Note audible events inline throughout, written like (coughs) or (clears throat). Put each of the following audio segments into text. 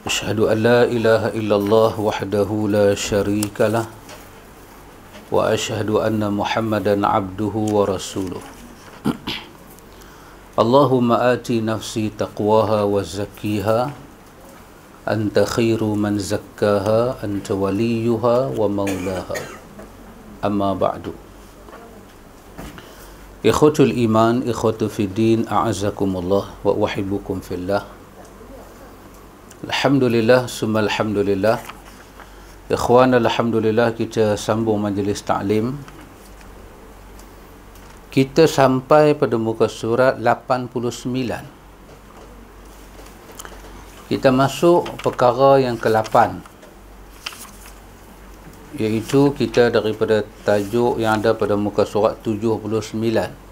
أشهد أن لا إله إلا الله وحده لا شريك له وأشهد أن محمدا عبده ورسوله اللهم آت نفسي تقواها وزكيها أنت خير من زكاها أنت وليها ومولاها أما بعد إخوة الإيمان إخوة في الدين أعزكم الله وأحبكم في الله Alhamdulillah summa alhamdulillah. Ikhwan alhamdulillah kita sambung majlis taklim. Kita sampai pada muka surat 89. Kita masuk perkara yang ke-8. Iaitu kita daripada tajuk yang ada pada muka surat 79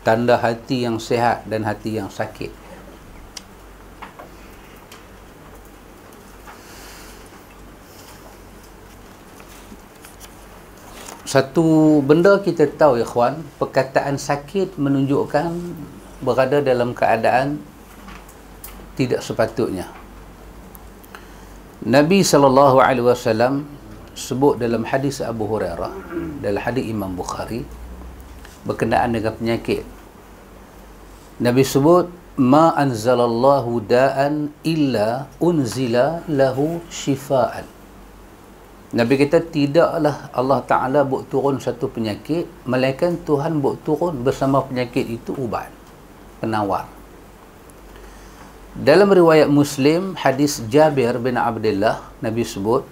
Tanda hati yang sehat dan hati yang sakit satu benda kita tahu ya, ikhwan perkataan sakit menunjukkan berada dalam keadaan tidak sepatutnya Nabi saw sebut dalam hadis Abu Hurairah dalam hadis Imam Bukhari berkenaan dengan penyakit Nabi sebut ma anzalallahu da'an illa unzila lahu shifaan Nabi kita tidaklah Allah Ta'ala buat turun satu penyakit melainkan Tuhan buat turun bersama penyakit itu ubat penawar dalam riwayat Muslim hadis Jabir bin Abdullah Nabi sebut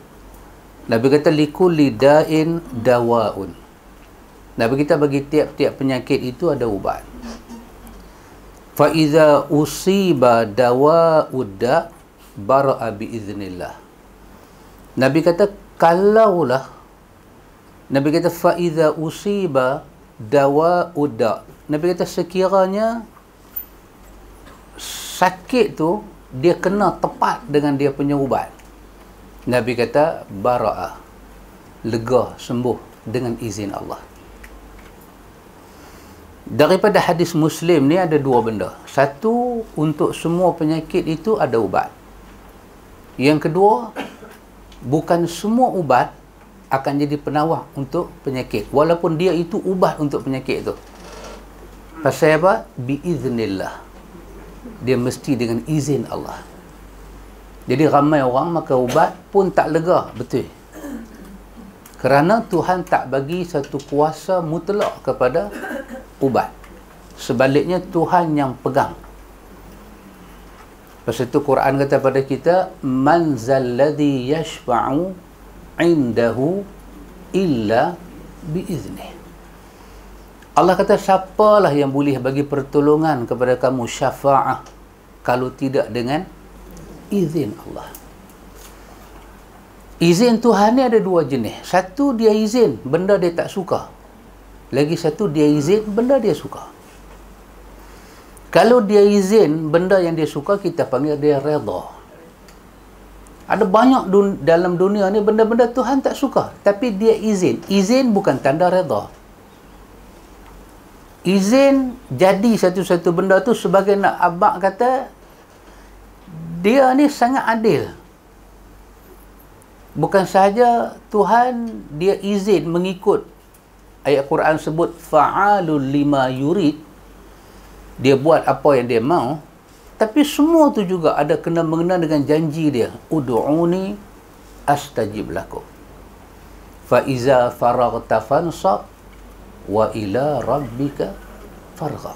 Nabi kata liku lidain dawaun Nabi kita bagi tiap-tiap penyakit itu ada ubat fa'idha usiba dawa udda bara'a biiznillah Nabi kata kalaulah Nabi kata faiza usiba dawa uda. Nabi kata sekiranya sakit tu dia kena tepat dengan dia punya ubat. Nabi kata bara'ah. Lega sembuh dengan izin Allah. Daripada hadis Muslim ni ada dua benda. Satu untuk semua penyakit itu ada ubat. Yang kedua bukan semua ubat akan jadi penawar untuk penyakit walaupun dia itu ubat untuk penyakit itu pasal apa? biiznillah dia mesti dengan izin Allah jadi ramai orang maka ubat pun tak lega betul kerana Tuhan tak bagi satu kuasa mutlak kepada ubat sebaliknya Tuhan yang pegang Lepas itu Quran kata pada kita Man zalladhi yashfa'u indahu illa biizni Allah kata siapalah yang boleh bagi pertolongan kepada kamu syafa'ah kalau tidak dengan izin Allah. Izin Tuhan ni ada dua jenis. Satu dia izin benda dia tak suka. Lagi satu dia izin benda dia suka. Kalau dia izin benda yang dia suka kita panggil dia redha. Ada banyak dun- dalam dunia ni benda-benda Tuhan tak suka tapi dia izin. Izin bukan tanda redha. Izin jadi satu-satu benda tu sebagai nak abak kata dia ni sangat adil. Bukan sahaja Tuhan dia izin mengikut ayat Quran sebut fa'alul lima yurid dia buat apa yang dia mahu tapi semua tu juga ada kena mengena dengan janji dia ud'uni astajib lakum fa iza faragta fansab wa ila rabbika farghab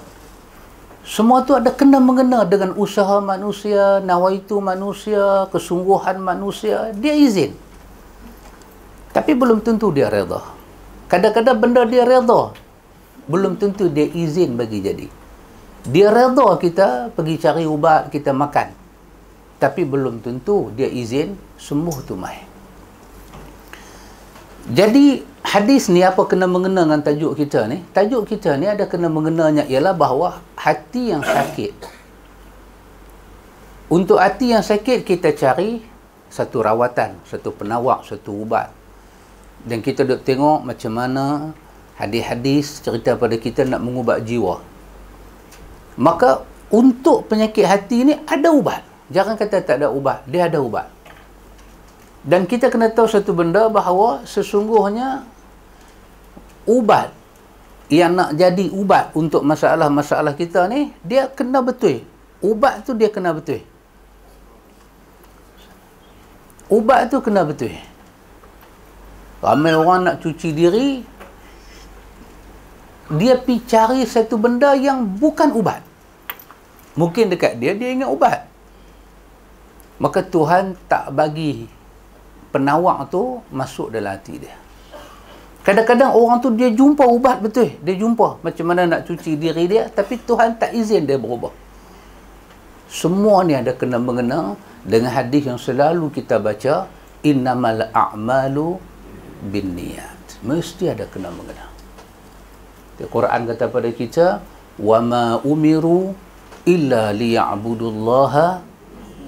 semua tu ada kena mengena dengan usaha manusia nawaitu manusia kesungguhan manusia dia izin tapi belum tentu dia redha kadang-kadang benda dia redha belum tentu dia izin bagi jadi dia redha kita pergi cari ubat, kita makan. Tapi belum tentu dia izin sembuh tu mai. Jadi hadis ni apa kena mengena dengan tajuk kita ni? Tajuk kita ni ada kena mengenanya ialah bahawa hati yang sakit. Untuk hati yang sakit kita cari satu rawatan, satu penawar, satu ubat. Dan kita duk tengok macam mana hadis-hadis cerita pada kita nak mengubat jiwa maka untuk penyakit hati ni ada ubat jangan kata tak ada ubat dia ada ubat dan kita kena tahu satu benda bahawa sesungguhnya ubat yang nak jadi ubat untuk masalah-masalah kita ni dia kena betul ubat tu dia kena betul ubat tu kena betul ramai orang nak cuci diri dia pi cari satu benda yang bukan ubat. Mungkin dekat dia dia ingat ubat. Maka Tuhan tak bagi penawar tu masuk dalam hati dia. Kadang-kadang orang tu dia jumpa ubat betul. Dia jumpa macam mana nak cuci diri dia tapi Tuhan tak izin dia berubah. Semua ni ada kena mengena dengan hadis yang selalu kita baca innamal a'malu binniyat. Mesti ada kena mengena. Quran kata pada kita wama umiru illa liya'budullaha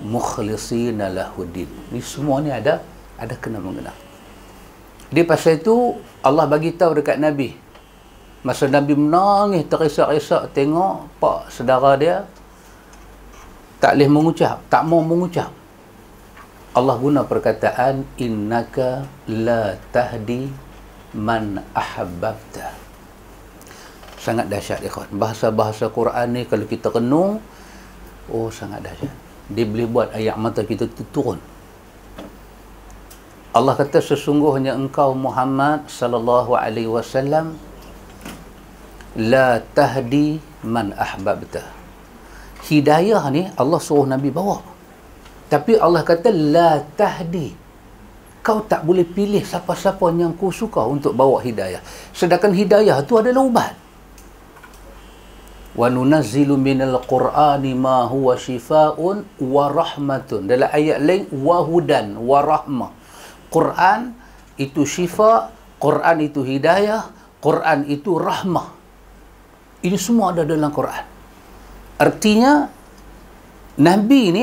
mukhlisina lahuddin ni semua ni ada ada kena mengena dia pasal itu Allah bagi tahu dekat Nabi masa Nabi menangis terisak-risak tengok pak saudara dia tak boleh mengucap tak mau mengucap Allah guna perkataan innaka la tahdi man ahabbabta sangat dahsyat ikhwan bahasa-bahasa Quran ni kalau kita renung oh sangat dahsyat dia boleh buat ayat mata kita tu turun Allah kata sesungguhnya engkau Muhammad sallallahu alaihi wasallam la tahdi man ahbabta hidayah ni Allah suruh Nabi bawa tapi Allah kata la tahdi kau tak boleh pilih siapa-siapa yang kau suka untuk bawa hidayah sedangkan hidayah tu adalah ubat wa nunazzilu minal qur'ani ma huwa shifaa'un wa rahmatun dalam ayat lain wa hudan wa rahma. Quran itu syifa Quran itu hidayah Quran itu rahmah ini semua ada dalam Quran artinya Nabi ni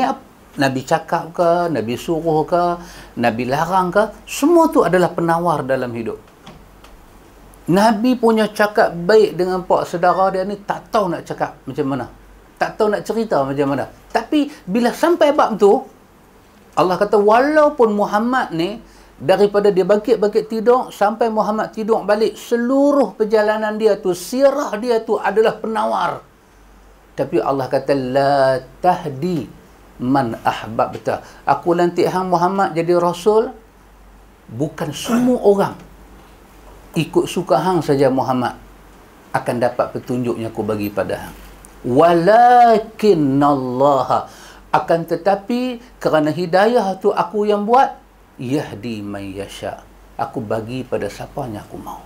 Nabi cakap ke Nabi suruh ke Nabi larang ke semua tu adalah penawar dalam hidup Nabi punya cakap baik dengan pak saudara dia ni tak tahu nak cakap macam mana. Tak tahu nak cerita macam mana. Tapi bila sampai bab tu Allah kata walaupun Muhammad ni daripada dia bangkit-bangkit tidur sampai Muhammad tidur balik seluruh perjalanan dia tu sirah dia tu adalah penawar. Tapi Allah kata la tahdi man ahbabta. Aku lantik hang Muhammad jadi rasul bukan semua orang ikut suka hang saja Muhammad akan dapat petunjuknya aku bagi pada hang walakinallaha akan tetapi kerana hidayah tu aku yang buat yahdi man yasha aku bagi pada siapa yang aku mau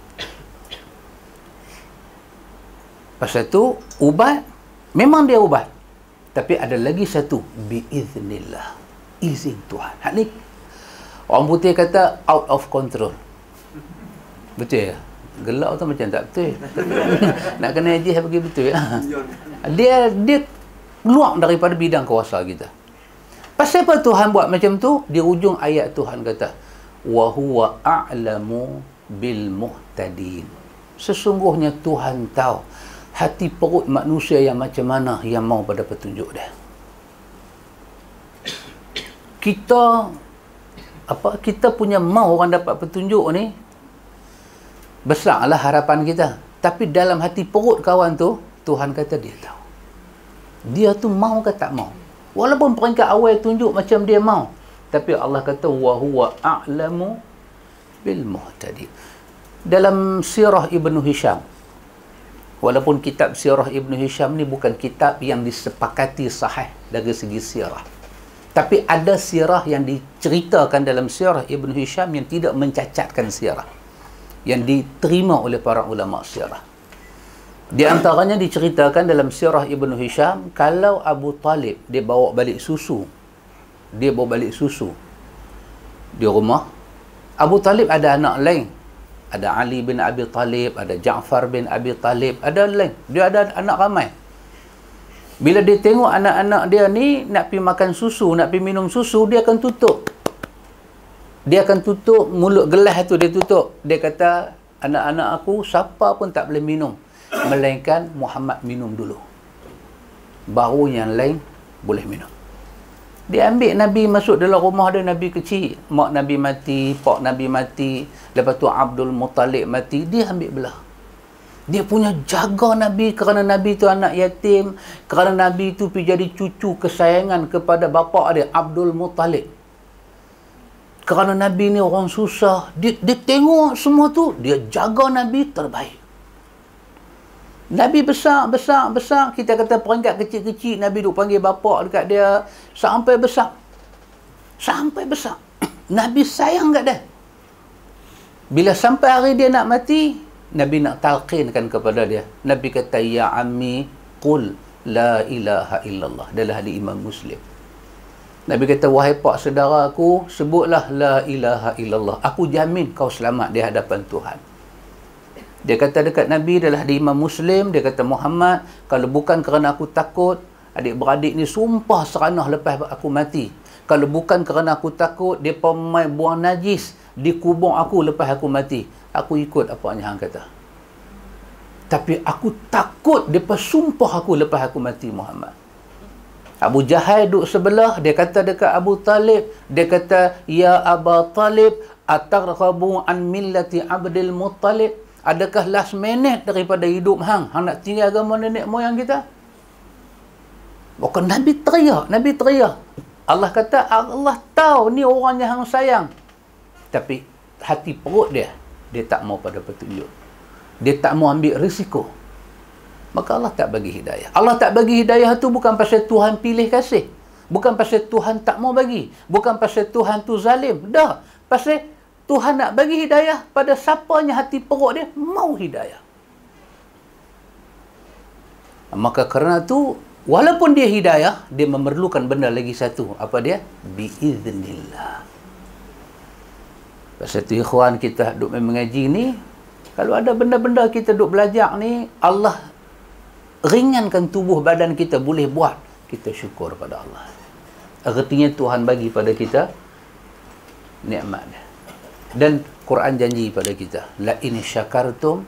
pasal tu ubat memang dia ubat tapi ada lagi satu bi biiznillah izin Tuhan hak ni orang putih kata out of control Betul ya? Gelak tu macam tak betul. (laughs) Nak kena ajih pergi betul ya? Dia dia luak daripada bidang kuasa kita. Pasal apa Tuhan buat macam tu? Di ujung ayat Tuhan kata, "Wa huwa a'lamu bil muhtadin." Sesungguhnya Tuhan tahu hati perut manusia yang macam mana yang mau pada petunjuk dia. Kita apa kita punya mau orang dapat petunjuk ni besarlah harapan kita tapi dalam hati perut kawan tu Tuhan kata dia tahu dia tu mau ke tak mau walaupun peringkat awal tunjuk macam dia mau tapi Allah kata wa huwa a'lamu bil muhtadi dalam sirah ibnu hisham walaupun kitab sirah ibnu hisham ni bukan kitab yang disepakati sahih dari segi sirah tapi ada sirah yang diceritakan dalam sirah Ibn hisham yang tidak mencacatkan sirah yang diterima oleh para ulama sirah. Di antaranya diceritakan dalam sirah Ibn Hisham, kalau Abu Talib dia bawa balik susu, dia bawa balik susu di rumah, Abu Talib ada anak lain. Ada Ali bin Abi Talib, ada Ja'far bin Abi Talib, ada lain. Dia ada anak ramai. Bila dia tengok anak-anak dia ni nak pergi makan susu, nak pergi minum susu, dia akan tutup dia akan tutup mulut gelas itu dia tutup dia kata anak-anak aku siapa pun tak boleh minum melainkan Muhammad minum dulu baru yang lain boleh minum dia ambil Nabi masuk dalam rumah dia Nabi kecil mak Nabi mati pak Nabi mati lepas tu Abdul Muttalib mati dia ambil belah dia punya jaga Nabi kerana Nabi tu anak yatim kerana Nabi tu pergi jadi cucu kesayangan kepada bapa dia Abdul Muttalib kerana Nabi ni orang susah dia, dia tengok semua tu dia jaga Nabi terbaik Nabi besar, besar, besar kita kata peringkat kecil-kecil Nabi duk panggil bapak dekat dia sampai besar sampai besar (clears throat) Nabi sayang kat dia bila sampai hari dia nak mati Nabi nak talqinkan kepada dia Nabi kata ya ammi qul la ilaha illallah dalam hadis Imam Muslim Nabi kata, wahai pak saudara aku, sebutlah la ilaha illallah. Aku jamin kau selamat di hadapan Tuhan. Dia kata dekat Nabi adalah di Imam Muslim. Dia kata Muhammad, kalau bukan kerana aku takut, adik-beradik ni sumpah seranah lepas aku mati. Kalau bukan kerana aku takut, dia pemain buang najis di kubur aku lepas aku mati. Aku ikut apa yang hang kata. Tapi aku takut dia pasumpah aku lepas aku mati Muhammad. Abu Jahal duduk sebelah, dia kata dekat Abu Talib, dia kata, Ya Abu Talib, atarhabu an millati Abdul Muttalib. Adakah last minute daripada hidup hang? Hang nak tinggal agama nenek moyang kita? Bukan Nabi teriak, Nabi teriak. Allah kata, Allah tahu ni orang yang hang sayang. Tapi hati perut dia, dia tak mau pada petunjuk. Dia tak mau ambil risiko maka Allah tak bagi hidayah. Allah tak bagi hidayah tu bukan pasal Tuhan pilih kasih. Bukan pasal Tuhan tak mau bagi. Bukan pasal Tuhan tu zalim. Dah. Pasal Tuhan nak bagi hidayah pada siapanya hati perut dia mau hidayah. Maka kerana tu walaupun dia hidayah, dia memerlukan benda lagi satu. Apa dia? Biiznillah. Pasal tu ikhwan kita duduk mengaji ni, kalau ada benda-benda kita duduk belajar ni, Allah ringankan tubuh badan kita boleh buat kita syukur pada Allah artinya Tuhan bagi pada kita nikmat dan Quran janji pada kita la in syakartum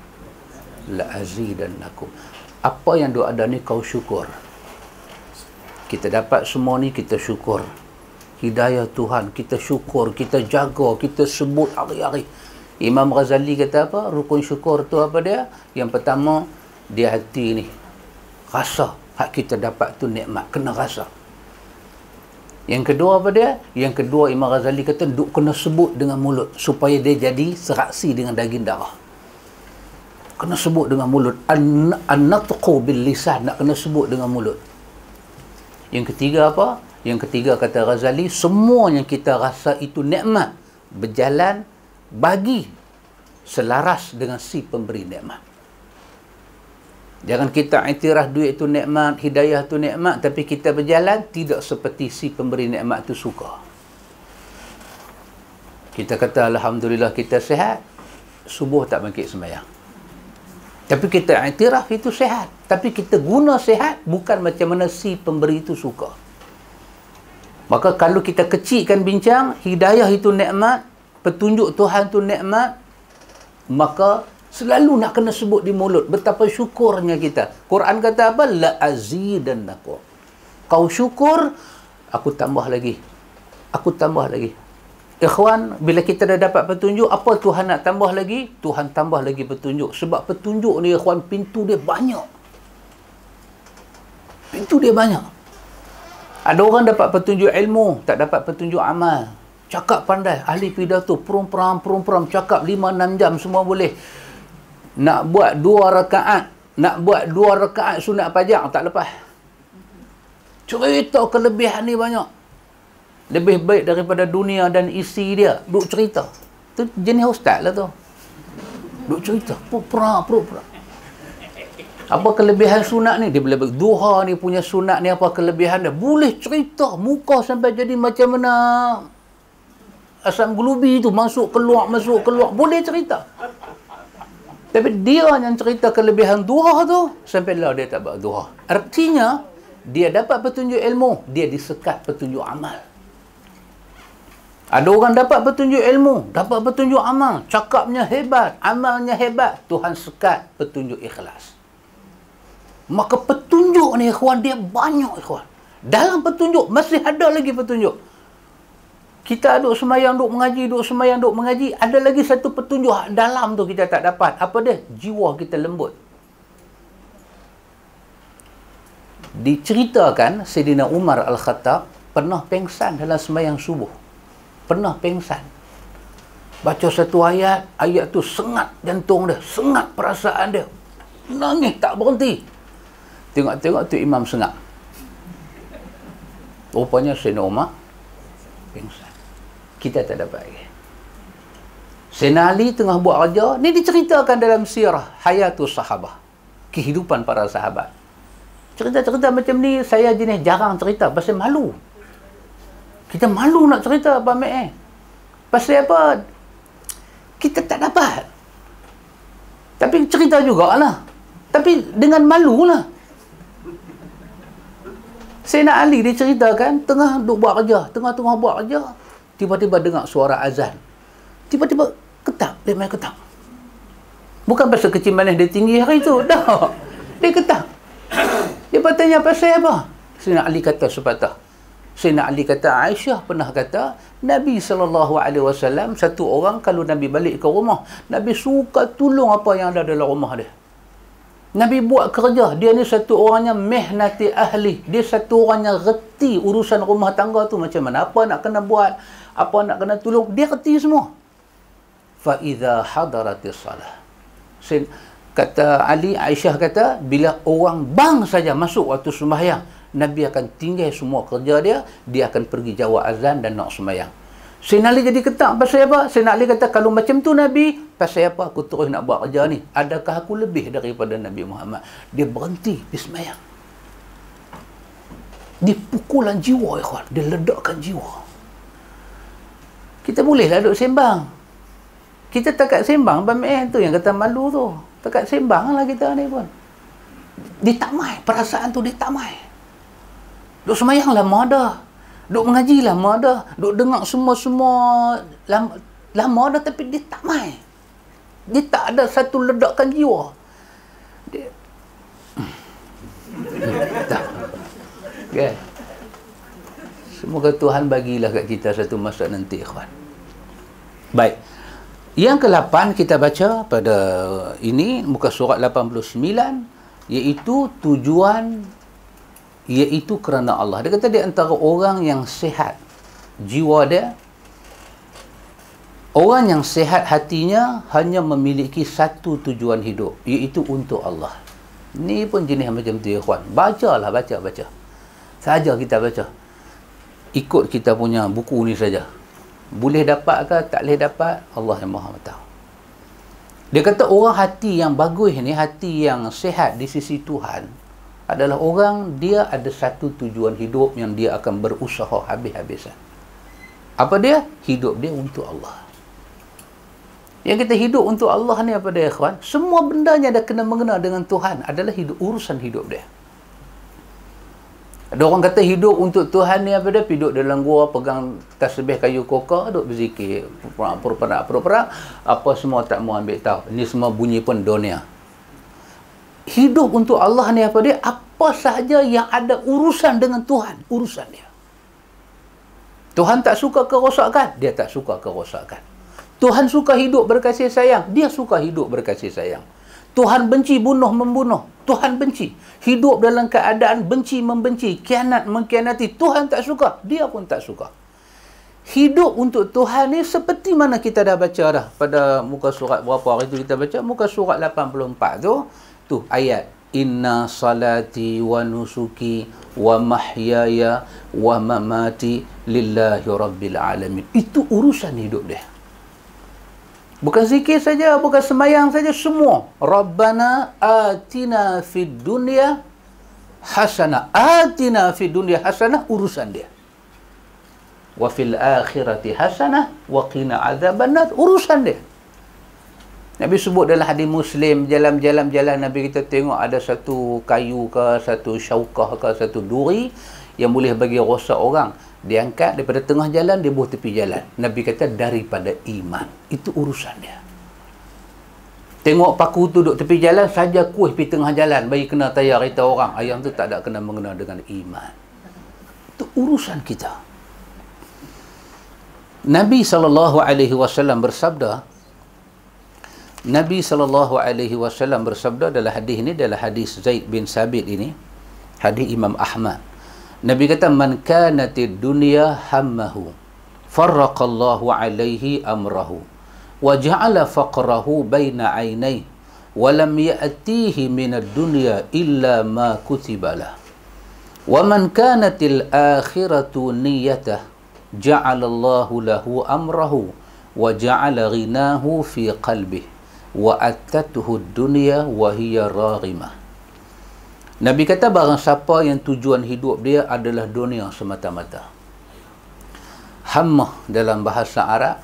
la azidannakum apa yang doa ada ni kau syukur kita dapat semua ni kita syukur hidayah Tuhan kita syukur kita jaga kita sebut hari-hari Imam Ghazali kata apa rukun syukur tu apa dia yang pertama dia hati ni rasa hak kita dapat tu nikmat kena rasa yang kedua apa dia yang kedua Imam Ghazali kata duk kena sebut dengan mulut supaya dia jadi seraksi dengan daging darah kena sebut dengan mulut an-natqu bil lisan nak kena sebut dengan mulut yang ketiga apa yang ketiga kata Ghazali semua yang kita rasa itu nikmat berjalan bagi selaras dengan si pemberi nikmat Jangan kita itiraf duit itu nikmat, hidayah itu nikmat tapi kita berjalan tidak seperti si pemberi nikmat itu suka. Kita kata Alhamdulillah kita sihat, subuh tak bangkit sembahyang. Tapi kita itiraf itu sihat. Tapi kita guna sihat bukan macam mana si pemberi itu suka. Maka kalau kita kecilkan bincang, hidayah itu nikmat, petunjuk Tuhan itu nikmat, maka selalu nak kena sebut di mulut betapa syukurnya kita Quran kata apa la azidannaku kau syukur aku tambah lagi aku tambah lagi ikhwan bila kita dah dapat petunjuk apa Tuhan nak tambah lagi Tuhan tambah lagi petunjuk sebab petunjuk ni ikhwan pintu dia banyak pintu dia banyak ada orang dapat petunjuk ilmu tak dapat petunjuk amal cakap pandai ahli pidato perum-peram perum-peram cakap lima enam jam semua boleh nak buat dua rakaat nak buat dua rakaat sunat pajak tak lepas cerita kelebihan ni banyak lebih baik daripada dunia dan isi dia duk cerita tu jenis ustaz lah tu duk cerita pura pura pura apa kelebihan sunat ni dia boleh ber- duha ni punya sunat ni apa kelebihan dia boleh cerita muka sampai jadi macam mana asam gulubi tu masuk keluar masuk keluar boleh cerita tapi dia yang cerita kelebihan duha tu, sampai lah dia tak buat duha. Artinya, dia dapat petunjuk ilmu, dia disekat petunjuk amal. Ada orang dapat petunjuk ilmu, dapat petunjuk amal. Cakapnya hebat, amalnya hebat. Tuhan sekat petunjuk ikhlas. Maka petunjuk ni, ikhwan, dia banyak, ikhwan. Dalam petunjuk, masih ada lagi petunjuk kita duduk semayang, duduk mengaji, duduk semayang, duduk mengaji, ada lagi satu petunjuk dalam tu kita tak dapat. Apa dia? Jiwa kita lembut. Diceritakan Sayyidina Umar Al-Khattab pernah pengsan dalam semayang subuh. Pernah pengsan. Baca satu ayat, ayat tu sengat jantung dia, sengat perasaan dia. Nangis tak berhenti. Tengok-tengok tu imam sengat. Rupanya Sayyidina Umar pengsan kita tak dapat lagi. Sayyidina Ali tengah buat kerja, ni diceritakan dalam sirah Hayatul Sahabah. Kehidupan para sahabat. Cerita-cerita macam ni, saya jenis jarang cerita. Pasal malu. Kita malu nak cerita apa Mek eh. Pasal apa? Kita tak dapat. Tapi cerita juga lah, Tapi dengan malu lah. Sayyidina Ali diceritakan, tengah duk buat kerja. Tengah-tengah buat kerja tiba-tiba dengar suara azan. Tiba-tiba ketak, dia main ketak. Bukan pasal kecil manis dia tinggi hari itu. (laughs) Dah. Dia ketak. Dia bertanya pasal apa? Sayyidina Ali kata sepatah. Sayyidina Ali kata Aisyah pernah kata Nabi SAW satu orang kalau Nabi balik ke rumah Nabi suka tolong apa yang ada dalam rumah dia. Nabi buat kerja. Dia ni satu orangnya yang mehnati ahli. Dia satu orangnya yang reti urusan rumah tangga tu macam mana. Apa nak kena buat apa nak kena tolong dia reti semua fa iza hadaratis salah sin kata Ali Aisyah kata bila orang bang saja masuk waktu sembahyang Nabi akan tinggal semua kerja dia dia akan pergi jawab azan dan nak sembahyang Sayyidina Ali jadi ketak pasal apa? Sayyidina Ali kata kalau macam tu Nabi pasal apa aku terus nak buat kerja ni adakah aku lebih daripada Nabi Muhammad dia berhenti dia sembahyang dia pukulan jiwa ikhwan dia ledakkan jiwa kita bolehlah duduk sembang. Kita takat sembang, Abang Meh tu yang kata malu tu. Takat sembang lah kita ni pun. Ditamai, perasaan tu ditamai. Duk semayang lah, dah. Duk mengaji lah, dah. Duk dengar semua-semua lama, lama dah tapi ditamai. Dia tak ada satu ledakkan jiwa. Dia... (laughs) Tak. Okay. Semoga Tuhan bagilah kat kita satu masa nanti, ikhwan. Baik. Yang ke-8 kita baca pada ini muka surat 89 iaitu tujuan iaitu kerana Allah. Dia kata di antara orang yang sihat jiwa dia orang yang sihat hatinya hanya memiliki satu tujuan hidup iaitu untuk Allah. Ni pun jenis macam tu ya, Baca Bacalah baca baca. Saja kita baca ikut kita punya buku ni saja boleh dapat ke tak boleh dapat Allah yang maha tahu dia kata orang hati yang bagus ni hati yang sehat di sisi Tuhan adalah orang dia ada satu tujuan hidup yang dia akan berusaha habis-habisan apa dia? hidup dia untuk Allah yang kita hidup untuk Allah ni apa dia ikhwan? semua benda yang ada kena mengena dengan Tuhan adalah hidup, urusan hidup dia ada orang kata hidup untuk Tuhan ni apa dia? hidup dalam gua, pegang tasbih kayu koka, duduk berzikir. Perak-perak, perak-perak. Apa semua tak mau ambil tahu. Ini semua bunyi pun dunia. Hidup untuk Allah ni apa dia? Apa sahaja yang ada urusan dengan Tuhan. Urusan dia. Tuhan tak suka kerosakan. Dia tak suka kerosakan. Tuhan suka hidup berkasih sayang. Dia suka hidup berkasih sayang. Tuhan benci bunuh membunuh. Tuhan benci. Hidup dalam keadaan benci membenci. Kianat mengkianati. Tuhan tak suka. Dia pun tak suka. Hidup untuk Tuhan ni seperti mana kita dah baca dah. Pada muka surat berapa hari tu kita baca? Muka surat 84 tu. Tu ayat. Inna salati wa nusuki wa mahyaya wa mamati lillahi rabbil alamin. Itu urusan hidup dia. Bukan zikir saja, bukan semayang saja, semua. Rabbana atina fi dunia hasana Atina fi dunia hasana urusan dia. Wa fil akhirati hasanah, wa qina azabannat, urusan dia. Nabi sebut dalam hadis Muslim, jalan-jalan-jalan Nabi kita tengok ada satu kayu ke, satu syaukah ke, satu duri yang boleh bagi rosak orang diangkat daripada tengah jalan dia buah tepi jalan Nabi kata daripada iman itu urusan dia tengok paku tu duduk tepi jalan saja kuih pergi tengah jalan bagi kena tayar kereta orang ayam tu tak ada kena mengena dengan iman itu urusan kita Nabi saw bersabda Nabi saw bersabda dalam hadis ini adalah hadis Zaid bin Sabit ini hadis Imam Ahmad Nabi kata man kanatid dunya hammahu farraqallahu alaihi amrahu wa ja'ala faqrahu baina ainai wa lam ya'tihi min ad-dunya illa ma kutiba lah wa man kanatil akhiratu niyatah ja'alallahu lahu amrahu wa ja'ala ghinahu fi qalbihi wa attathu ad-dunya wa hiya raghimah Nabi kata barang siapa yang tujuan hidup dia adalah dunia semata-mata. Hammah dalam bahasa Arab.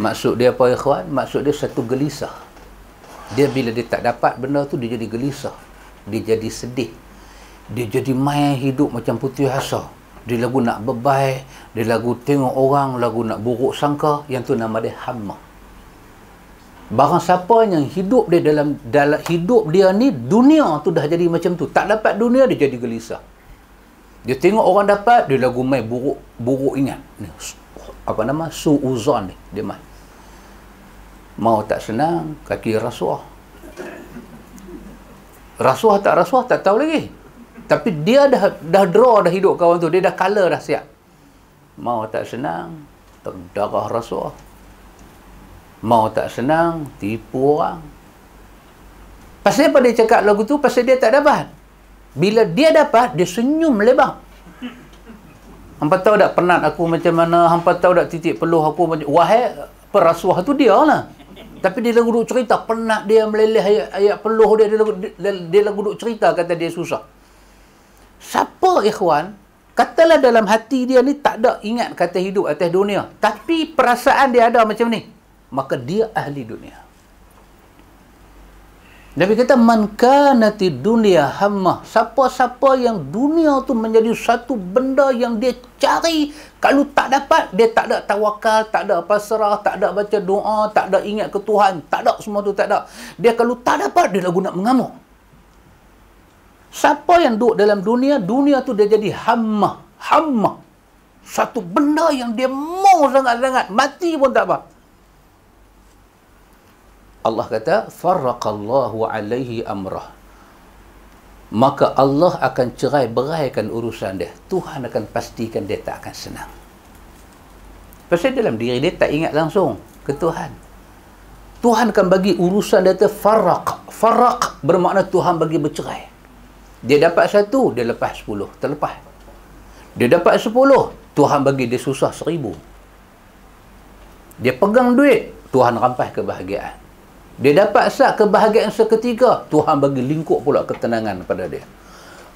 Maksud dia apa ikhwan? Maksud dia satu gelisah. Dia bila dia tak dapat benda tu, dia jadi gelisah. Dia jadi sedih. Dia jadi main hidup macam putih asa. Dia lagu nak bebai. Dia lagu tengok orang. Lagu nak buruk sangka. Yang tu nama dia hammah barang siapa yang hidup dia dalam dalam hidup dia ni dunia tu dah jadi macam tu tak dapat dunia dia jadi gelisah dia tengok orang dapat dia lagu main buruk buruk ingat ni, apa nama suuzon ni dia main mau tak senang kaki rasuah rasuah tak rasuah tak tahu lagi tapi dia dah dah draw dah hidup kawan tu dia dah color dah siap mau tak senang darah rasuah mau tak senang tipu orang pasal apa dia cakap lagu tu pasal dia tak dapat bila dia dapat dia senyum lebar hampa tahu tak penat aku macam mana hampa tahu tak titik peluh aku macam wahai perasuah tu dia lah tapi dia lagu duk cerita penat dia meleleh ayat, ayat peluh dia dia lagu, dia, dia lagu duk cerita kata dia susah siapa ikhwan katalah dalam hati dia ni tak ada ingat kata hidup atas dunia tapi perasaan dia ada macam ni maka dia ahli dunia. Nabi kata man kana dunia hamma siapa-siapa yang dunia tu menjadi satu benda yang dia cari kalau tak dapat dia tak ada tawakal tak ada pasrah tak ada baca doa tak ada ingat ke Tuhan tak ada semua tu tak ada dia kalau tak dapat dia lagu nak mengamuk siapa yang duduk dalam dunia dunia tu dia jadi hamma hamma satu benda yang dia mau sangat-sangat mati pun tak apa Allah kata farraqallahu alaihi amrah maka Allah akan cerai beraikan urusan dia Tuhan akan pastikan dia tak akan senang pasal dalam diri dia tak ingat langsung ke Tuhan Tuhan akan bagi urusan dia tu farraq farraq bermakna Tuhan bagi bercerai dia dapat satu dia lepas sepuluh terlepas dia dapat sepuluh Tuhan bagi dia susah seribu dia pegang duit Tuhan rampas kebahagiaan dia dapat sak kebahagiaan seketika. Tuhan bagi lingkup pula ketenangan pada dia.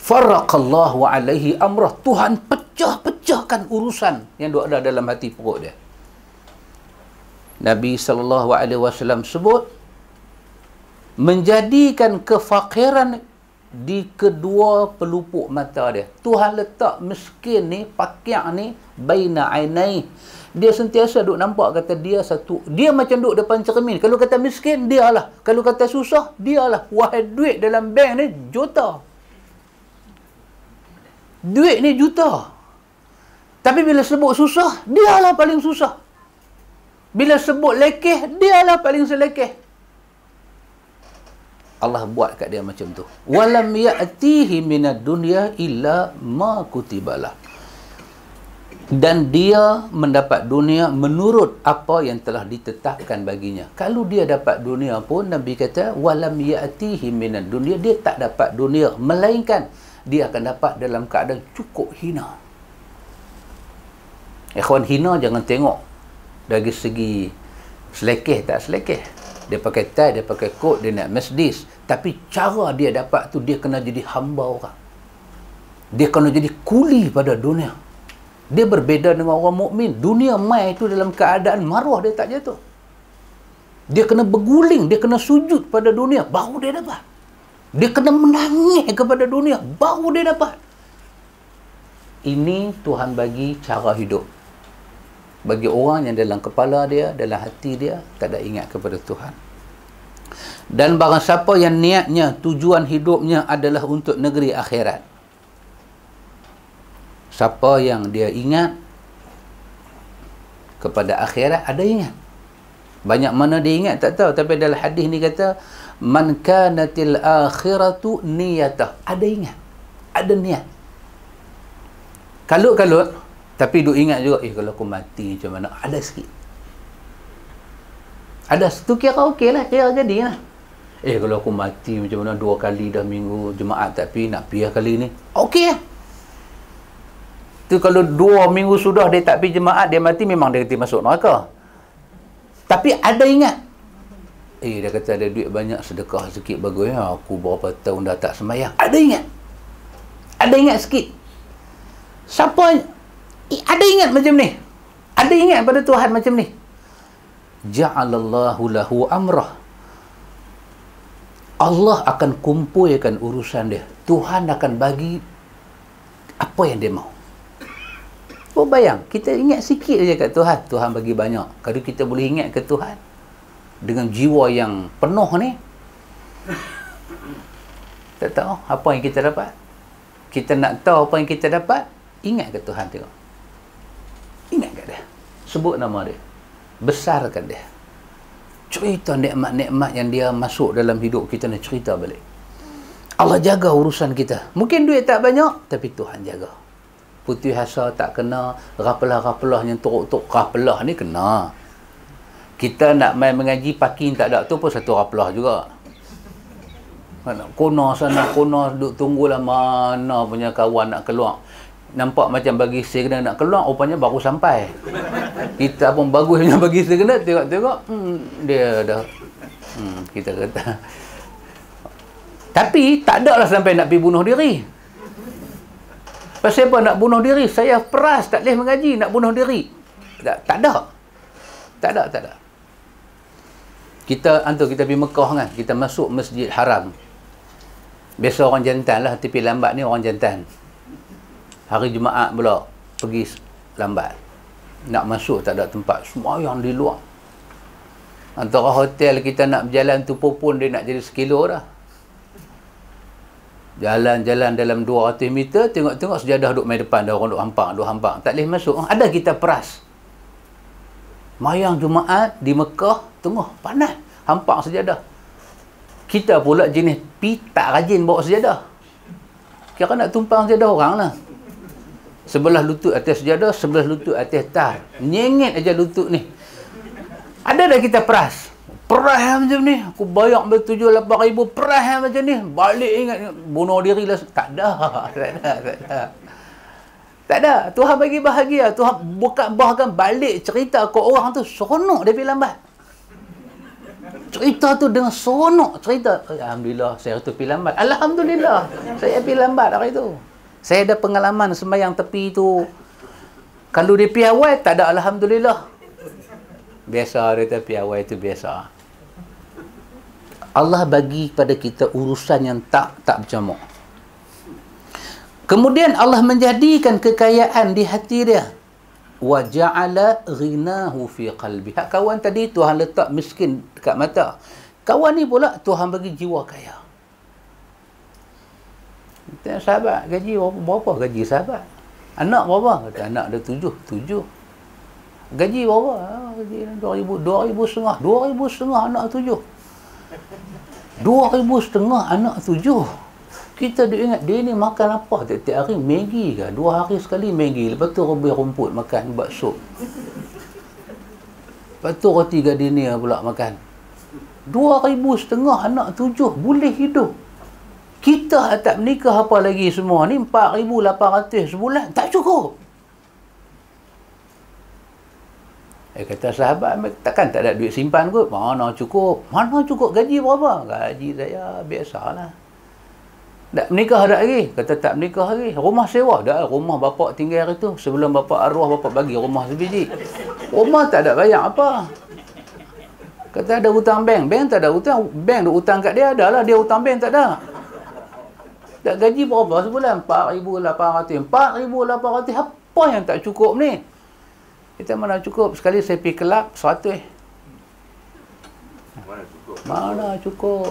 wa alaihi amrah. Tuhan pecah-pecahkan urusan yang ada dalam hati perut dia. Nabi saw sebut menjadikan kefakiran di kedua pelupuk mata dia. Tuhan letak miskin ni, pakiak ni, baina ainaih dia sentiasa duk nampak kata dia satu dia macam duk depan cermin kalau kata miskin dia lah. kalau kata susah dia lah. wahai duit dalam bank ni juta duit ni juta tapi bila sebut susah dia lah paling susah bila sebut lekeh dia lah paling selekeh Allah buat kat dia macam tu. Walam ya'tihi minad dunya illa ma kutibalah dan dia mendapat dunia menurut apa yang telah ditetapkan baginya kalau dia dapat dunia pun nabi kata walam yaatihi minad dunia dia tak dapat dunia melainkan dia akan dapat dalam keadaan cukup hina ikhwan hina jangan tengok dari segi selekeh tak selekeh dia pakai tie, dia pakai coat, dia nak mesdis tapi cara dia dapat tu dia kena jadi hamba orang dia kena jadi kuli pada dunia dia berbeza dengan orang mukmin. Dunia mai itu dalam keadaan maruah dia tak jatuh. Dia kena berguling, dia kena sujud pada dunia, baru dia dapat. Dia kena menangis kepada dunia, baru dia dapat. Ini Tuhan bagi cara hidup. Bagi orang yang dalam kepala dia, dalam hati dia, tak ada ingat kepada Tuhan. Dan barang siapa yang niatnya, tujuan hidupnya adalah untuk negeri akhirat siapa yang dia ingat kepada akhirat ada ingat banyak mana dia ingat tak tahu tapi dalam hadis ni kata man kanatil akhiratu niyatah ada ingat ada niat kalut-kalut tapi duk ingat juga eh kalau aku mati macam mana ada sikit ada satu kira okey lah kira jadi lah eh kalau aku mati macam mana dua kali dah minggu jemaat tapi nak pihak kali ni okey lah ya? Tu kalau dua minggu sudah dia tak pergi jemaat, dia mati memang dia kena masuk neraka. Tapi ada ingat. Eh, dia kata ada duit banyak sedekah sikit bagus. Ya. Aku berapa tahun dah tak semayang. Ada ingat. Ada ingat sikit. Siapa eh, ada ingat macam ni? Ada ingat pada Tuhan macam ni? Ja'alallahu lahu amrah. Allah akan kumpulkan urusan dia. Tuhan akan bagi apa yang dia mahu. Kau oh, bayang, kita ingat sikit saja kat Tuhan. Tuhan bagi banyak. Kalau kita boleh ingat ke Tuhan dengan jiwa yang penuh ni, tak tahu apa yang kita dapat. Kita nak tahu apa yang kita dapat, ingat ke Tuhan tengok. Ingat ke dia. Sebut nama dia. Besarkan dia. Cerita nikmat-nikmat yang dia masuk dalam hidup kita nak cerita balik. Allah jaga urusan kita. Mungkin duit tak banyak, tapi Tuhan jaga putih hasa tak kena rapelah-rapelah yang teruk-teruk rapelah ni kena kita nak main mengaji parking tak ada tu pun satu rapelah juga kona sana kona duduk tunggulah mana punya kawan nak keluar nampak macam bagi segena nak keluar rupanya baru sampai kita pun bagusnya (laughs) bagi segena tengok-tengok hmm, dia dah hmm, kita kata tapi tak ada lah sampai nak pergi bunuh diri Pasal apa nak bunuh diri? Saya peras tak boleh mengaji nak bunuh diri. Tak, tak ada. Tak ada, tak ada. Kita antu kita pergi Mekah kan, kita masuk Masjid Haram. Biasa orang jantan lah, tapi lambat ni orang jantan. Hari Jumaat pula pergi lambat. Nak masuk tak ada tempat, semua yang di luar. Antara hotel kita nak berjalan tu pun dia nak jadi sekilo dah jalan-jalan dalam 200 meter tengok-tengok sejadah duduk main depan dah orang duduk hampang duduk hampang tak boleh masuk ah, ada kita peras mayang Jumaat di Mekah tengah panas hampang sejadah kita pula jenis pi tak rajin bawa sejadah kira nak tumpang sejadah orang lah sebelah lutut atas sejadah sebelah lutut atas tar nyengit aja lutut ni ada dah kita peras perah macam ni aku bayar ber 7 8 ribu perah macam ni balik ingat bunuh diri lah tak ada (laughs) tak ada tak ada tak ada Tuhan bagi bahagia Tuhan buka bahagian balik cerita ke orang tu seronok dia pergi lambat cerita tu dengan seronok cerita eh, Alhamdulillah saya tu pergi lambat Alhamdulillah saya pergi lambat hari tu saya ada pengalaman sembahyang tepi tu kalau dia pergi awal tak ada Alhamdulillah biasa dia tu pergi awal tu biasa Allah bagi kepada kita urusan yang tak tak bercamuk. Kemudian Allah menjadikan kekayaan di hati dia. Wa ja'ala ghinahu fi qalbi. Hak kawan tadi Tuhan letak miskin dekat mata. Kawan ni pula Tuhan bagi jiwa kaya. Kita sahabat gaji berapa, berapa gaji sahabat? Anak berapa? Kata anak ada tujuh. Tujuh. Gaji berapa? Ah, gaji dua ribu, dua ribu setengah. Dua ribu setengah anak tujuh. Dua ribu setengah anak tujuh. Kita diingat dia ni makan apa tiap-tiap hari? Maggi ke? Dua hari sekali Maggi. Lepas tu rebus rumput makan buat sup. Lepas tu roti gardenia pula makan. Dua ribu setengah anak tujuh boleh hidup. Kita tak menikah apa lagi semua ni. Empat ribu lapan ratus sebulan. Tak cukup. Dia kata sahabat takkan tak ada duit simpan kot. Mana cukup? Mana cukup gaji berapa? Gaji saya biasalah. Tak menikah tak lagi? Kata tak menikah lagi. Rumah sewa dah. Rumah bapak tinggal hari tu. Sebelum bapak arwah, bapak bagi rumah sebiji. Rumah tak ada bayar apa. Kata ada hutang bank. Bank tak ada hutang. Bank ada hutang kat dia. Ada lah. Dia hutang bank tak ada. Tak gaji berapa sebulan? 4,800. 4,800. Apa yang tak cukup ni? Kita mana cukup. Sekali saya pergi kelab, satu eh. Mana cukup? Mana cukup?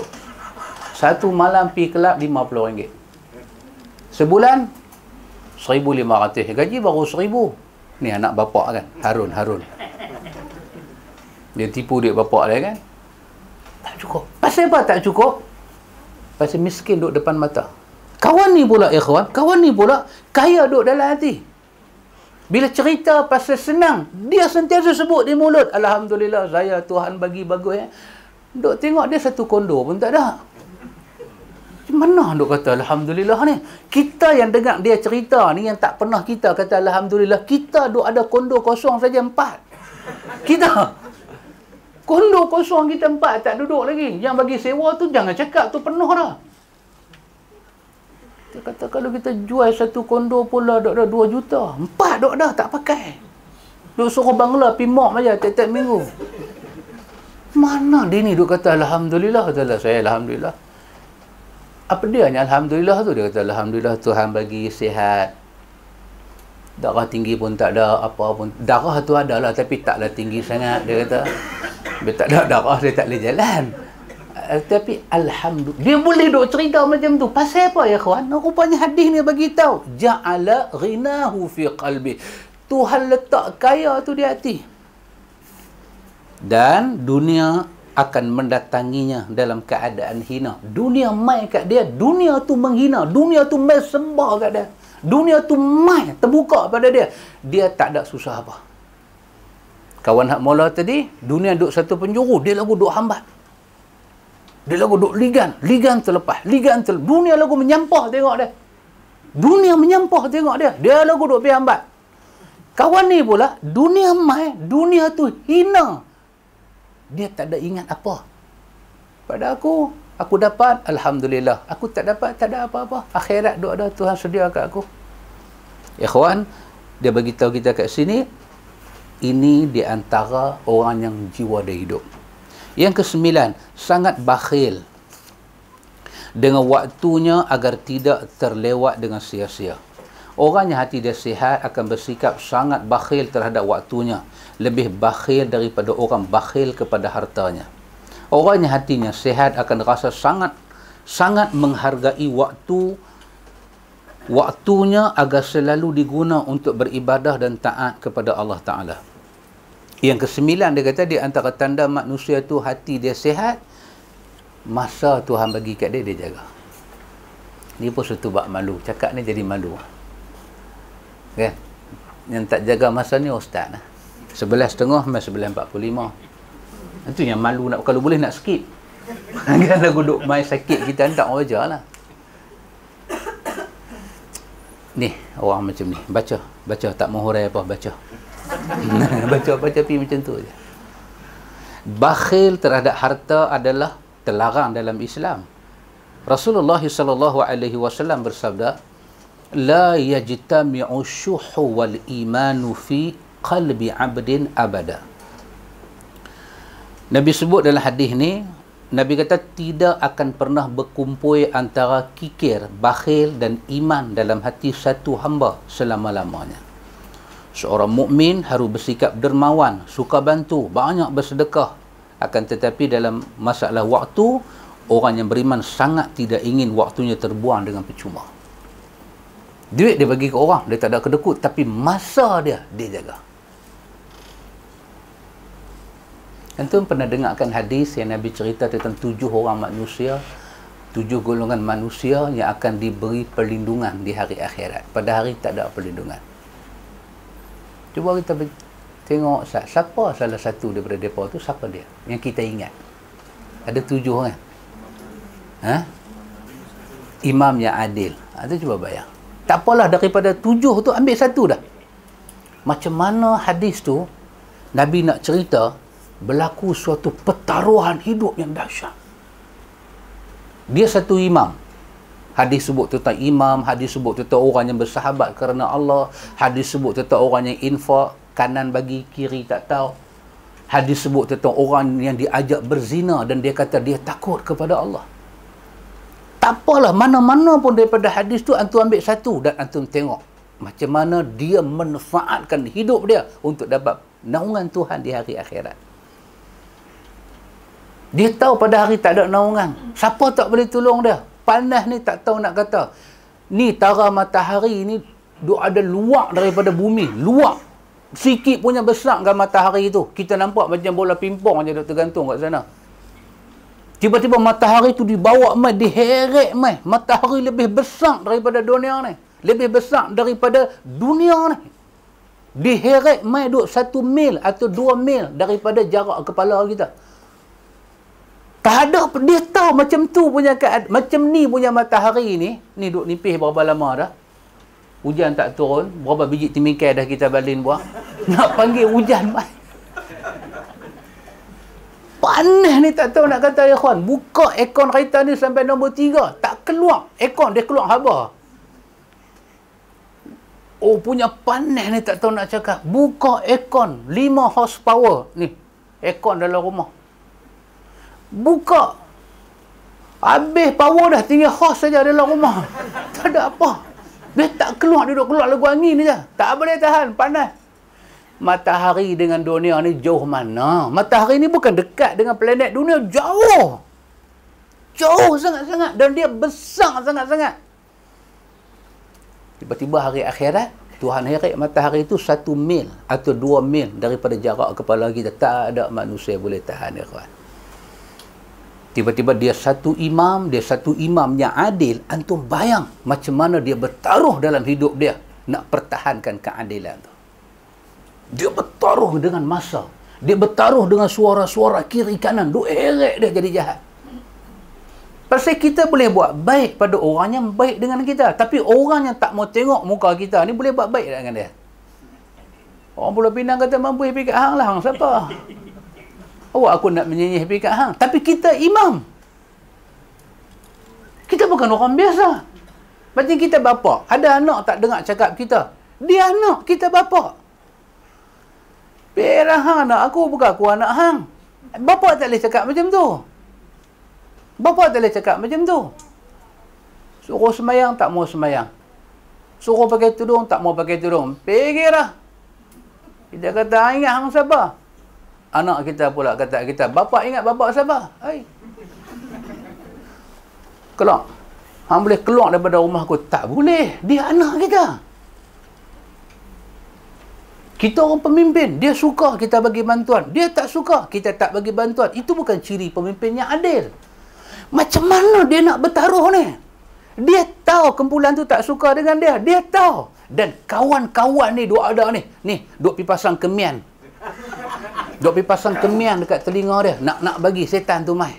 Satu malam pergi kelab, RM50. Sebulan, RM1,500. Gaji baru RM1,000. Ni anak bapa kan? Harun, Harun. Dia tipu duit bapa dia kan? Tak cukup. Pasal apa tak cukup? Pasal miskin duduk depan mata. Kawan ni pula, ikhwan. Kawan ni pula, kaya duduk dalam hati. Hati. Bila cerita pasal senang, dia sentiasa sebut di mulut, Alhamdulillah saya Tuhan bagi bagus. Eh. Duk tengok dia satu kondo pun tak ada. Mana duk kata Alhamdulillah ni? Kita yang dengar dia cerita ni yang tak pernah kita kata Alhamdulillah, kita duk ada kondo kosong saja empat. Kita. Kondo kosong kita empat, tak duduk lagi. Yang bagi sewa tu jangan cakap, tu penuh dah. Kita kata kalau kita jual satu kondo pula dok dah 2 juta. Empat dok dah tak pakai. Dok suruh bangla pi mak aja tiap-tiap minggu. Mana dia ni dok kata alhamdulillah kata saya alhamdulillah. Apa dia ni alhamdulillah tu dia kata alhamdulillah Tuhan bagi sihat. Darah tinggi pun tak ada apa pun. Darah tu adalah tapi taklah tinggi sangat dia kata. Bila tak ada darah dia tak boleh jalan. Eh, tapi alhamdulillah dia boleh dok cerita macam tu pasal apa ya kawan rupanya hadis ni bagi tahu ja'ala ghinahu fi qalbi Tuhan letak kaya tu di hati dan dunia akan mendatanginya dalam keadaan hina dunia mai kat dia dunia tu menghina dunia tu mai sembah kat dia dunia tu mai terbuka pada dia dia tak ada susah apa kawan hak mola tadi dunia duk satu penjuru dia lagu duk hambat dia lagu duk ligan. Ligan terlepas. Ligan terlepas. Dunia lagu menyampah tengok dia. Dunia menyampah tengok dia. Dia lagu duk pergi ambat. Kawan ni pula, dunia mai, eh, dunia tu hina. Dia tak ada ingat apa. Pada aku, aku dapat, Alhamdulillah. Aku tak dapat, tak ada apa-apa. Akhirat duk ada Tuhan sediakan kat aku. Ikhwan, dia bagi tahu kita kat sini, ini di antara orang yang jiwa dia hidup. Yang kesembilan, sangat bakhil dengan waktunya agar tidak terlewat dengan sia-sia. Orang yang hati dia sihat akan bersikap sangat bakhil terhadap waktunya. Lebih bakhil daripada orang bakhil kepada hartanya. Orang yang hatinya sihat akan rasa sangat sangat menghargai waktu waktunya agar selalu diguna untuk beribadah dan taat kepada Allah Ta'ala. Yang kesembilan dia kata di antara tanda manusia tu hati dia sihat masa Tuhan bagi kat dia dia jaga. Ni pun satu bab malu. Cakap ni jadi malu. Kan? Yang tak jaga masa ni ustaz lah. Sebelah setengah sampai sebelah empat puluh lima. Itu yang malu nak kalau boleh nak skip. (laughs) Kan lagu duduk mai sakit kita tak wajar lah. Ni orang macam ni. Baca. Baca tak mohorai apa. Baca baca-baca (laughs) pi macam tu je bakhil terhadap harta adalah terlarang dalam Islam Rasulullah sallallahu alaihi wasallam bersabda la yajtami'u syuhu wal imanu fi qalbi 'abdin abada Nabi sebut dalam hadis ni Nabi kata tidak akan pernah berkumpul antara kikir, bakhil dan iman dalam hati satu hamba selama-lamanya. Seorang mukmin harus bersikap dermawan, suka bantu, banyak bersedekah. Akan tetapi dalam masalah waktu, orang yang beriman sangat tidak ingin waktunya terbuang dengan percuma. Duit dia bagi ke orang, dia tak ada kedekut. Tapi masa dia, dia jaga. Tuan pernah dengarkan hadis yang Nabi cerita tentang tujuh orang manusia, tujuh golongan manusia yang akan diberi perlindungan di hari akhirat. Pada hari tak ada perlindungan cuba kita tengok siapa salah satu daripada mereka tu siapa dia yang kita ingat ada tujuh kan ha? imam yang adil itu ha, cuba bayang tak apalah daripada tujuh tu ambil satu dah macam mana hadis tu Nabi nak cerita berlaku suatu pertaruhan hidup yang dahsyat dia satu imam Hadis sebut tentang imam, hadis sebut tentang orang yang bersahabat kerana Allah, hadis sebut tentang orang yang infak, kanan bagi, kiri tak tahu. Hadis sebut tentang orang yang diajak berzina dan dia kata dia takut kepada Allah. Tak apalah, mana-mana pun daripada hadis tu, antum ambil satu dan antum tengok. Macam mana dia manfaatkan hidup dia untuk dapat naungan Tuhan di hari akhirat. Dia tahu pada hari tak ada naungan. Siapa tak boleh tolong dia? panas ni tak tahu nak kata ni tara matahari ni ada luak daripada bumi luak sikit punya besar kan matahari tu kita nampak macam bola pimpong je dok tergantung kat sana tiba-tiba matahari tu dibawa mai diheret mai matahari lebih besar daripada dunia ni lebih besar daripada dunia ni diheret mai duk satu mil atau dua mil daripada jarak kepala kita tak ada dia tahu macam tu punya keadaan, macam ni punya matahari ni, ni duk nipis berapa lama dah. Hujan tak turun, berapa biji timikai dah kita balin buah. (laughs) Nak panggil hujan mai. Panas ni tak tahu nak kata ya kawan. Buka ekon kereta ni sampai nombor tiga. Tak keluar. Ekon dia keluar haba. Oh punya panas ni tak tahu nak cakap. Buka ekon. Lima horsepower ni. Ekon dalam rumah buka habis power dah tinggal host saja dalam rumah (laughs) tak ada apa dia tak keluar dia duduk keluar lagu angin saja tak boleh tahan panas matahari dengan dunia ni jauh mana matahari ni bukan dekat dengan planet dunia jauh jauh sangat-sangat dan dia besar sangat-sangat tiba-tiba hari akhirat Tuhan herik matahari itu satu mil atau dua mil daripada jarak kepala kita. Tak ada manusia boleh tahan. Ikhwan. Tiba-tiba dia satu imam, dia satu imam yang adil. Antum bayang macam mana dia bertaruh dalam hidup dia nak pertahankan keadilan tu. Dia bertaruh dengan masa. Dia bertaruh dengan suara-suara kiri kanan. Duk heret dia jadi jahat. Pasal kita boleh buat baik pada orang yang baik dengan kita. Tapi orang yang tak mau tengok muka kita ni boleh buat baik dengan dia. Orang pula pinang kata mampu pergi ke hang lah. Hang siapa? Awak aku nak menyanyi happy card hang. Tapi kita imam. Kita bukan orang biasa. Macam kita bapa. Ada anak tak dengar cakap kita. Dia anak kita bapa. Biarlah hang anak aku bukan aku anak hang. Bapa tak boleh cakap macam tu. Bapa tak boleh cakap macam tu. Suruh semayang tak mau semayang. Suruh pakai tudung tak mau pakai tudung. Pergilah. Kita kata ingat hang siapa? anak kita pula kata kita bapa ingat bapa siapa hai keluar hang boleh keluar daripada rumah aku tak boleh dia anak kita kita orang pemimpin dia suka kita bagi bantuan dia tak suka kita tak bagi bantuan itu bukan ciri pemimpin yang adil macam mana dia nak bertaruh ni dia tahu kumpulan tu tak suka dengan dia dia tahu dan kawan-kawan ni dua ada ni ni duk pipasang kemian Dok pergi pasang kemian dekat telinga dia. Nak nak bagi setan tu mai.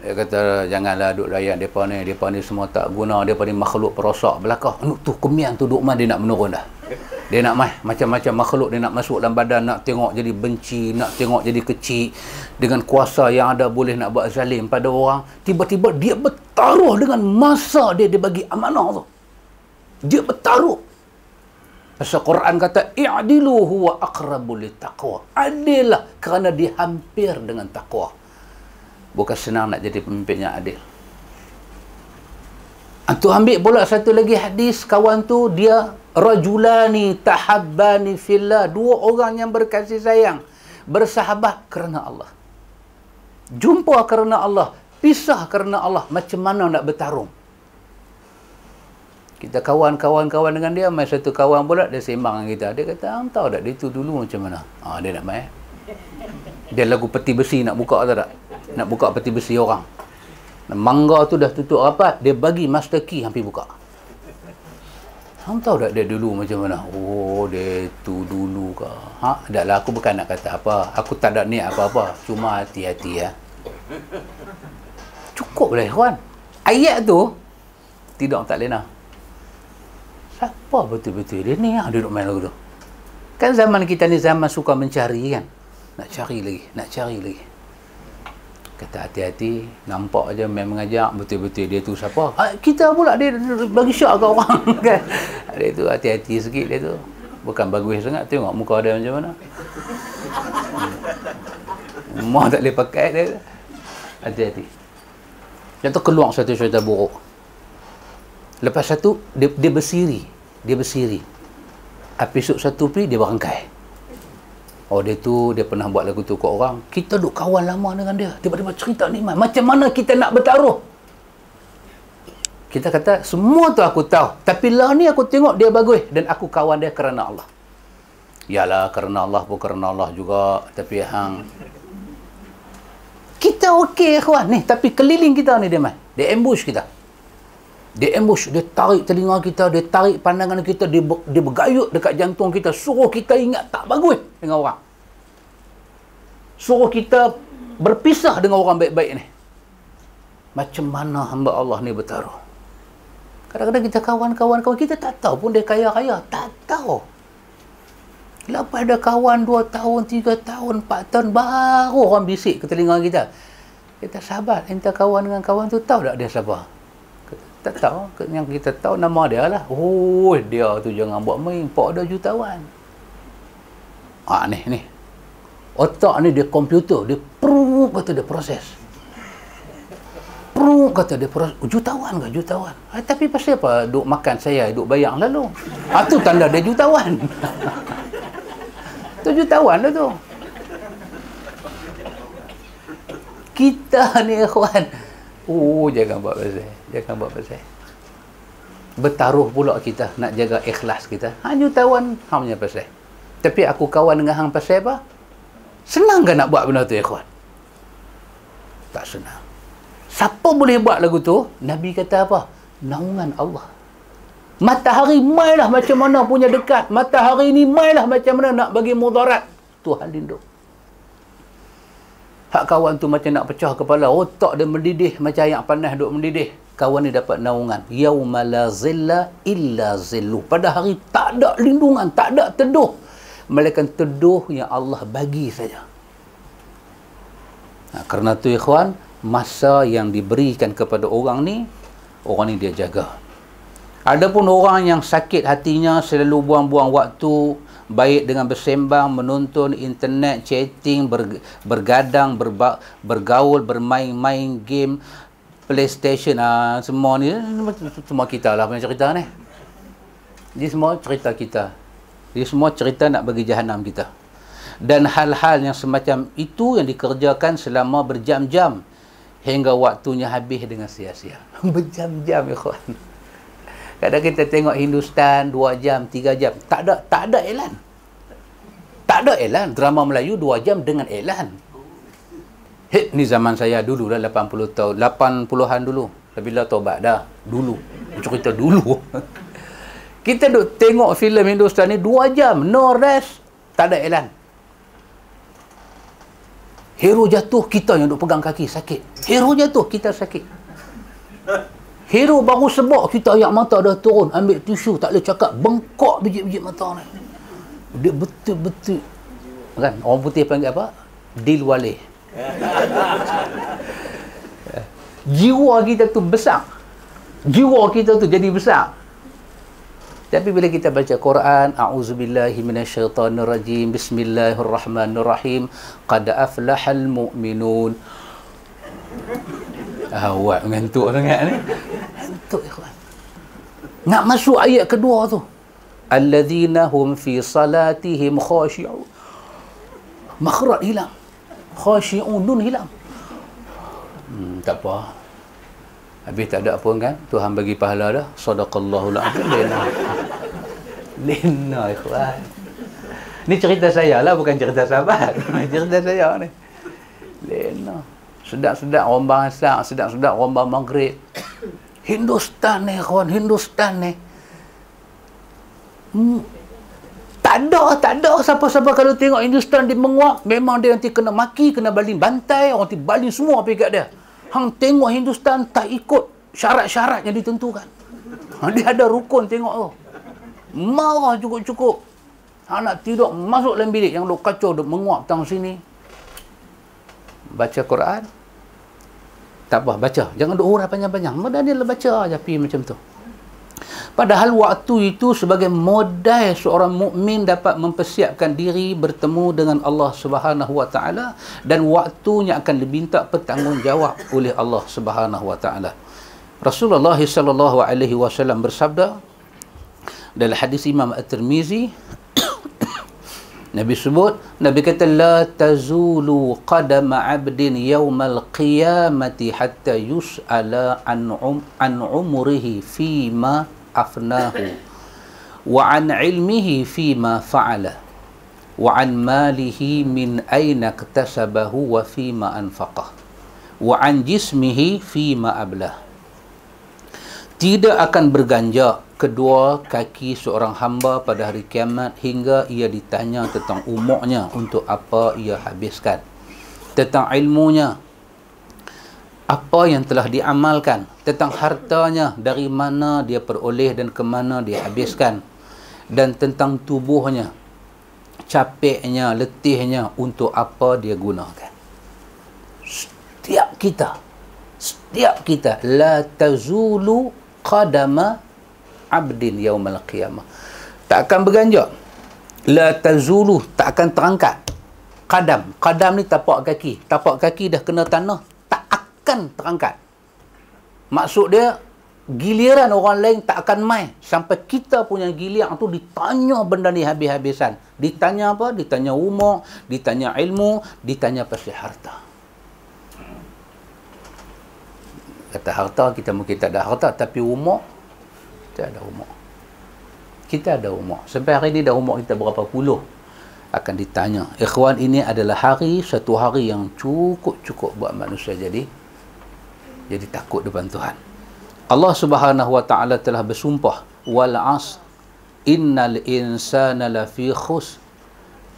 Dia kata, janganlah duduk layak mereka ni. Mereka ni semua tak guna. Mereka ni makhluk perosak belakang. Tu kemian tu duk mai dia nak menurun dah. Dia nak mai. Macam-macam makhluk dia nak masuk dalam badan. Nak tengok jadi benci. Nak tengok jadi kecil. Dengan kuasa yang ada boleh nak buat zalim pada orang. Tiba-tiba dia bertaruh dengan masa dia. Dia bagi amanah tu. Dia bertaruh. Pasal Quran kata i'dilu huwa aqrabu littaqwa. Adillah kerana dihampir dengan takwa. Bukan senang nak jadi pemimpin yang adil. Antu ambil pula satu lagi hadis kawan tu dia rajulani tahabbani fillah dua orang yang berkasih sayang bersahabat kerana Allah. Jumpa kerana Allah, pisah kerana Allah macam mana nak bertarung? kita kawan-kawan-kawan dengan dia main satu kawan pula dia sembang dengan kita dia kata hang tahu tak dia tu dulu macam mana ha, dia nak main dia lagu peti besi nak buka tak tak nak buka peti besi orang mangga tu dah tutup rapat dia bagi master key hampir buka hang tahu tak dia dulu macam mana oh dia tu dulu ke ha dah lah aku bukan nak kata apa aku tak ada niat apa-apa cuma hati-hati ya cukup lah kawan ayat tu tidak tak lena siapa betul-betul dia ni yang duduk main lagu tu kan zaman kita ni zaman suka mencari kan nak cari lagi nak cari lagi kata hati-hati nampak je main mengajak betul-betul dia tu siapa ha, kita pula dia bagi syak ke orang (laughs) kan dia tu hati-hati sikit dia tu bukan bagus sangat tengok muka dia macam mana rumah tak boleh pakai dia hati-hati contoh keluar satu cerita buruk Lepas satu, dia, dia bersiri. Dia bersiri. Episod satu pergi, dia berangkai. Oh, dia tu, dia pernah buat lagu tu ke orang. Kita duduk kawan lama dengan dia. Tiba-tiba cerita ni, man. macam mana kita nak bertaruh? Kita kata, semua tu aku tahu. Tapi lah ni aku tengok dia bagus. Dan aku kawan dia kerana Allah. Yalah, kerana Allah pun kerana Allah juga. Tapi hang... Kita okey, kawan. Ni, tapi keliling kita ni, dia, man. Dia ambush kita dia ambush, dia tarik telinga kita, dia tarik pandangan kita, dia, ber, dia bergayut dekat jantung kita, suruh kita ingat tak bagus dengan orang. Suruh kita berpisah dengan orang baik-baik ni. Macam mana hamba Allah ni bertaruh? Kadang-kadang kita kawan-kawan, kawan kita tak tahu pun dia kaya-kaya. Tak tahu. Lepas lah ada kawan 2 tahun, 3 tahun, 4 tahun, baru orang bisik ke telinga kita. Kita sabar. Entah kawan dengan kawan tu tahu tak dia sabar? tak tahu yang kita tahu nama dia lah oh dia tu jangan buat main pak ada jutawan ah ni ni otak ni dia komputer dia pru kata dia proses pru kata dia proses oh, jutawan ke jutawan ah, tapi pasal apa duk makan saya duk bayang lalu ah tu tanda dia jutawan (laughs) tu jutawan lah tu kita ni ikhwan oh jangan buat pasal dia akan buat pasal bertaruh pula kita nak jaga ikhlas kita hang tawan, hang punya pasal tapi aku kawan dengan hang pasal apa senang ke nak buat benda tu ikhwan tak senang siapa boleh buat lagu tu Nabi kata apa naungan Allah matahari mailah macam mana punya dekat matahari ni mailah macam mana nak bagi mudarat Tuhan lindung hak kawan tu macam nak pecah kepala otak dia mendidih macam ayam panas duk mendidih kawan ni dapat naungan yauma la zilla illa zillu pada hari tak ada lindungan tak ada teduh melainkan teduh yang Allah bagi saja nah, kerana tu ikhwan masa yang diberikan kepada orang ni orang ni dia jaga Adapun orang yang sakit hatinya selalu buang-buang waktu baik dengan bersembang, menonton internet, chatting, bergadang, berba- bergaul, bermain-main game, PlayStation ah semua ni semua kita lah punya cerita ni. Ini semua cerita kita. Ini semua cerita nak bagi jahanam kita. Dan hal-hal yang semacam itu yang dikerjakan selama berjam-jam hingga waktunya habis dengan sia-sia. (laughs) Berjam-jam ya ikhwan. Kadang kita tengok Hindustan 2 jam, 3 jam, tak ada tak ada iklan. Tak ada iklan drama Melayu 2 jam dengan iklan. Hit ni zaman saya dulu dah 80 tahun, 80-an dulu. Tapi dah tobat dah. Dulu. kita dulu. (laughs) Kita duk tengok filem Hindustan ni 2 jam. No rest. Tak ada elan. Hero jatuh, kita yang duk pegang kaki sakit. Hero jatuh, kita sakit. Hero baru sebab kita ayak mata dah turun. Ambil tisu, tak boleh cakap. Bengkok biji-biji mata ni. Dia betul-betul. Kan? Orang putih panggil apa? Dil (laughs) jiwa kita tu besar jiwa kita tu jadi besar tapi bila kita baca Quran a'udzubillahi minasyaitonirrajim bismillahirrahmanirrahim qad aflahal mu'minun ah, awak mengantuk sangat ni mengantuk ikhwan nak masuk ayat kedua tu alladzina hum fi salatihim khashi'un makhraj hilang khashi'un nun hilang hmm, tak apa habis tak ada pun kan Tuhan bagi pahala dah sadaqallahu la'akum lena lena ikhwan ni cerita saya lah bukan cerita sahabat (laughs) cerita saya ni lena sedap-sedap rombang asak sedap-sedap rombang maghrib Hindustan ni ikhwan Hindustan ni hmm tak ada tak ada siapa-siapa kalau tengok Hindustan dia menguap memang dia nanti kena maki kena baling bantai orang nanti baling semua pergi kat dia hang tengok Hindustan tak ikut syarat-syarat yang ditentukan hang, dia ada rukun tengok tu marah cukup-cukup hang nak tidur masuk dalam bilik yang duk kacau duk menguap tang sini baca Quran tak apa baca jangan duk hurah panjang-panjang mudah dia baca aja pi macam tu Padahal waktu itu sebagai modal seorang mukmin dapat mempersiapkan diri bertemu dengan Allah Subhanahu Wa Taala dan waktunya akan diminta pertanggungjawab oleh Allah Subhanahu Wa Taala. Rasulullah sallallahu alaihi wasallam bersabda dalam hadis Imam At-Tirmizi Nabi sebut, Nabi kata la tazulu qadam 'abdin yawm al-qiyamati hatta yus'ala an um, an umrihi fi ma afnahu wa an ilmihi fi ma fa'ala wa an malihi min ayna iktasabahu wa fi ma anfaqah wa an jismihi fi ma ablah tidak akan berganjak kedua kaki seorang hamba pada hari kiamat hingga ia ditanya tentang umurnya untuk apa ia habiskan tentang ilmunya apa yang telah diamalkan tentang hartanya dari mana dia peroleh dan ke mana dia habiskan dan tentang tubuhnya capeknya letihnya untuk apa dia gunakan setiap kita setiap kita la tazulu qadama abdin yaumal qiyamah. Tak akan berganjak. La tazulu tak akan terangkat. Qadam, qadam ni tapak kaki. Tapak kaki dah kena tanah, tak akan terangkat. Maksud dia giliran orang lain tak akan mai sampai kita punya giliran tu ditanya benda ni habis-habisan. Ditanya apa? Ditanya umur, ditanya ilmu, ditanya pasal harta. kata harta kita mungkin tak ada harta tapi umur kita ada umur kita ada umur sampai hari ini dah umur kita berapa puluh akan ditanya ikhwan ini adalah hari satu hari yang cukup-cukup buat manusia jadi jadi takut depan Tuhan Allah subhanahu wa ta'ala telah bersumpah wal as innal insana lafi khus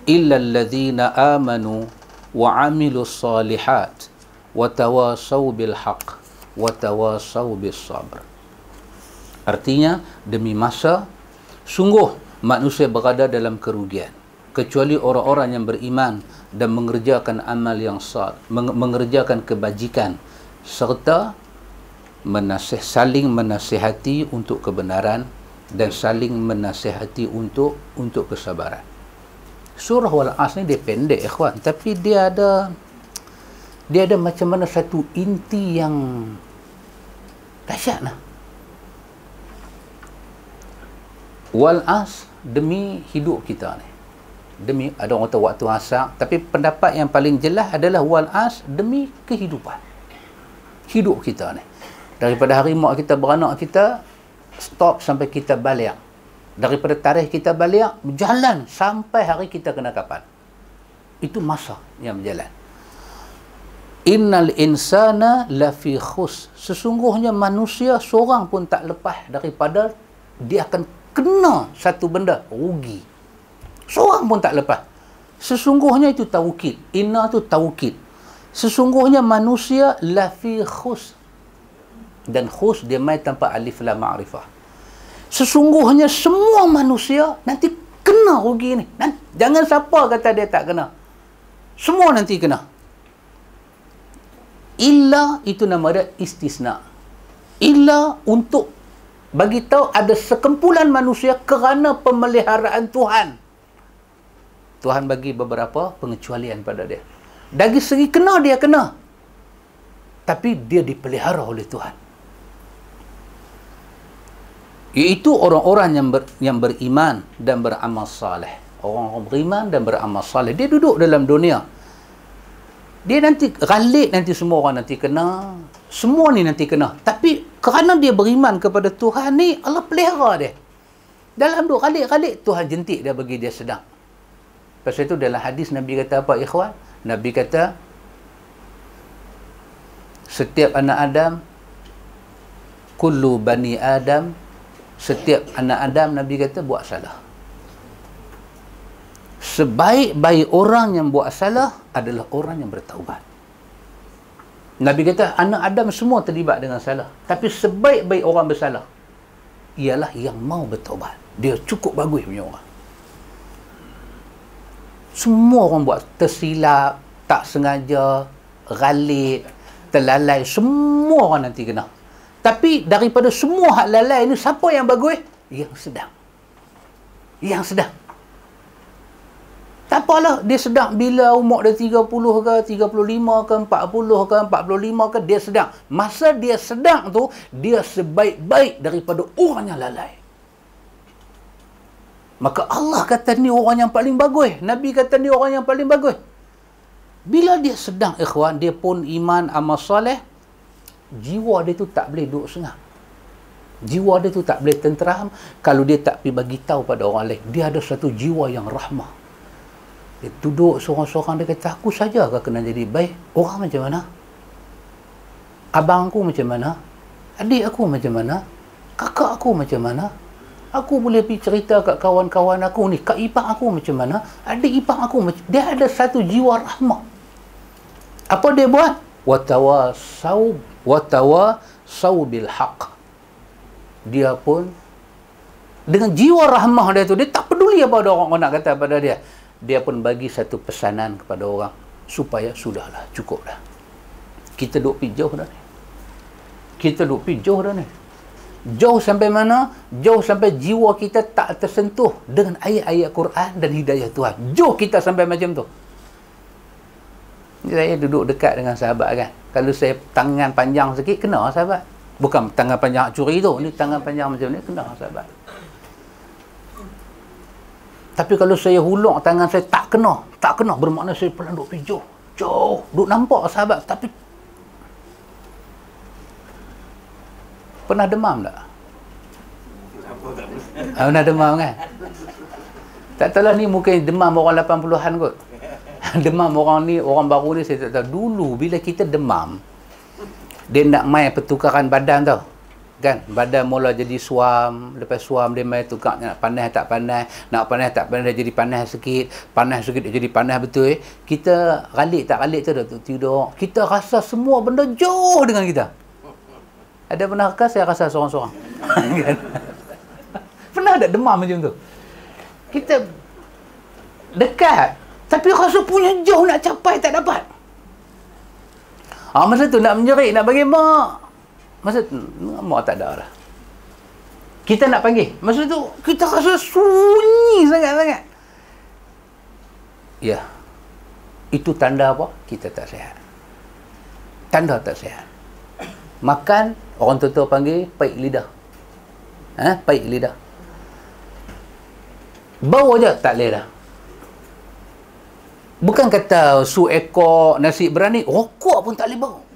illa alladhina amanu wa amilu salihat wa وتواصوا بالحق wa tawasaw bis sabr. Artinya demi masa sungguh manusia berada dalam kerugian kecuali orang-orang yang beriman dan mengerjakan amal yang sal, mengerjakan kebajikan serta menasih, saling menasihati untuk kebenaran dan saling menasihati untuk untuk kesabaran. Surah Al-As ni dia pendek ikhwan tapi dia ada dia ada macam mana satu inti yang dahsyat lah wal as demi hidup kita ni demi ada orang kata waktu asar tapi pendapat yang paling jelas adalah wal as demi kehidupan hidup kita ni daripada hari mak kita beranak kita stop sampai kita balik daripada tarikh kita balik jalan sampai hari kita kena kapal itu masa yang berjalan Innal insana lafi khus. Sesungguhnya manusia seorang pun tak lepas daripada dia akan kena satu benda rugi. Seorang pun tak lepas. Sesungguhnya itu taukid. Inna tu taukid. Sesungguhnya manusia lafi khus. Dan khus dia mai tanpa alif la ma'rifah. Sesungguhnya semua manusia nanti kena rugi ni. jangan siapa kata dia tak kena. Semua nanti kena illa itu nama dia istisna illa untuk bagi tahu ada sekumpulan manusia kerana pemeliharaan Tuhan Tuhan bagi beberapa pengecualian pada dia dari segi kena dia kena tapi dia dipelihara oleh Tuhan iaitu orang-orang yang ber, yang beriman dan beramal saleh orang-orang beriman dan beramal saleh dia duduk dalam dunia dia nanti ralik nanti semua orang nanti kena semua ni nanti kena tapi kerana dia beriman kepada Tuhan ni Allah pelihara dia dalam duk ralik-ralik Tuhan jentik dia bagi dia sedang pasal itu dalam hadis Nabi kata apa ikhwan Nabi kata setiap anak Adam kulu bani Adam setiap anak Adam Nabi kata buat salah sebaik-baik orang yang buat salah adalah orang yang bertaubat. Nabi kata anak Adam semua terlibat dengan salah. Tapi sebaik-baik orang bersalah ialah yang mau bertaubat. Dia cukup bagus punya orang. Semua orang buat tersilap, tak sengaja, ralit, terlalai. Semua orang nanti kena. Tapi daripada semua hak lalai ni, siapa yang bagus? Yang sedang. Yang sedang. Tak apalah dia sedap bila umur dia 30 ke 35 ke 40 ke 45 ke dia sedap. Masa dia sedap tu dia sebaik-baik daripada orang yang lalai. Maka Allah kata ni orang yang paling bagus. Nabi kata ni orang yang paling bagus. Bila dia sedang ikhwan, dia pun iman amal soleh, jiwa dia tu tak boleh duduk senang. Jiwa dia tu tak boleh tenteram kalau dia tak pergi bagi tahu pada orang lain. Dia ada satu jiwa yang rahmah. Dia duduk seorang-seorang dia kata aku saja akan kena jadi baik. Orang macam mana? Abang aku macam mana? Adik aku macam mana? Kakak aku macam mana? Aku boleh pergi cerita kat kawan-kawan aku ni. Kak ipar aku macam mana? Adik ipar aku macam Dia ada satu jiwa rahmat. Apa dia buat? Watawa saub. Watawa saubil haq. Dia pun dengan jiwa rahmah dia tu dia tak peduli apa ada orang nak kata pada dia dia pun bagi satu pesanan kepada orang supaya sudahlah cukuplah kita duduk pergi jauh dah ni kita duduk pergi jauh dah ni jauh sampai mana jauh sampai jiwa kita tak tersentuh dengan ayat-ayat Quran dan hidayah Tuhan jauh kita sampai macam tu saya duduk dekat dengan sahabat kan kalau saya tangan panjang sikit kena sahabat bukan tangan panjang curi tu ni tangan panjang macam ni kena sahabat tapi kalau saya hulur tangan saya tak kena, tak kena bermakna saya pelan duk pergi jauh. Jauh, duk nampak sahabat tapi Pernah demam tak? Ha, pernah demam kan? Tak lah ni mungkin demam orang 80-an kot. (laughs) Demam orang ni, orang baru ni saya tak tahu. Dulu bila kita demam, dia nak main pertukaran badan tau kan badan mula jadi suam lepas suam dia mai tukar nak panas tak panas nak panas tak panas dia jadi panas sikit panas sikit dia jadi panas betul eh? kita ralik tak ralik tu tu tidur kita rasa semua benda jauh dengan kita ada pernah ke saya rasa seorang-seorang (laughs) kan? pernah ada demam macam tu kita dekat tapi rasa punya jauh nak capai tak dapat Ah ha, masa tu nak menjerit nak bagi mak Masa tu, ngamuk tak ada lah. Kita nak panggil. Masa tu, kita rasa sunyi sangat-sangat. Ya. Itu tanda apa? Kita tak sihat. Tanda tak sihat. Makan, orang tua-tua panggil, paik lidah. Ha? Paik lidah. Bau je tak boleh dah. Bukan kata su ekor, nasi berani, rokok pun tak boleh bau.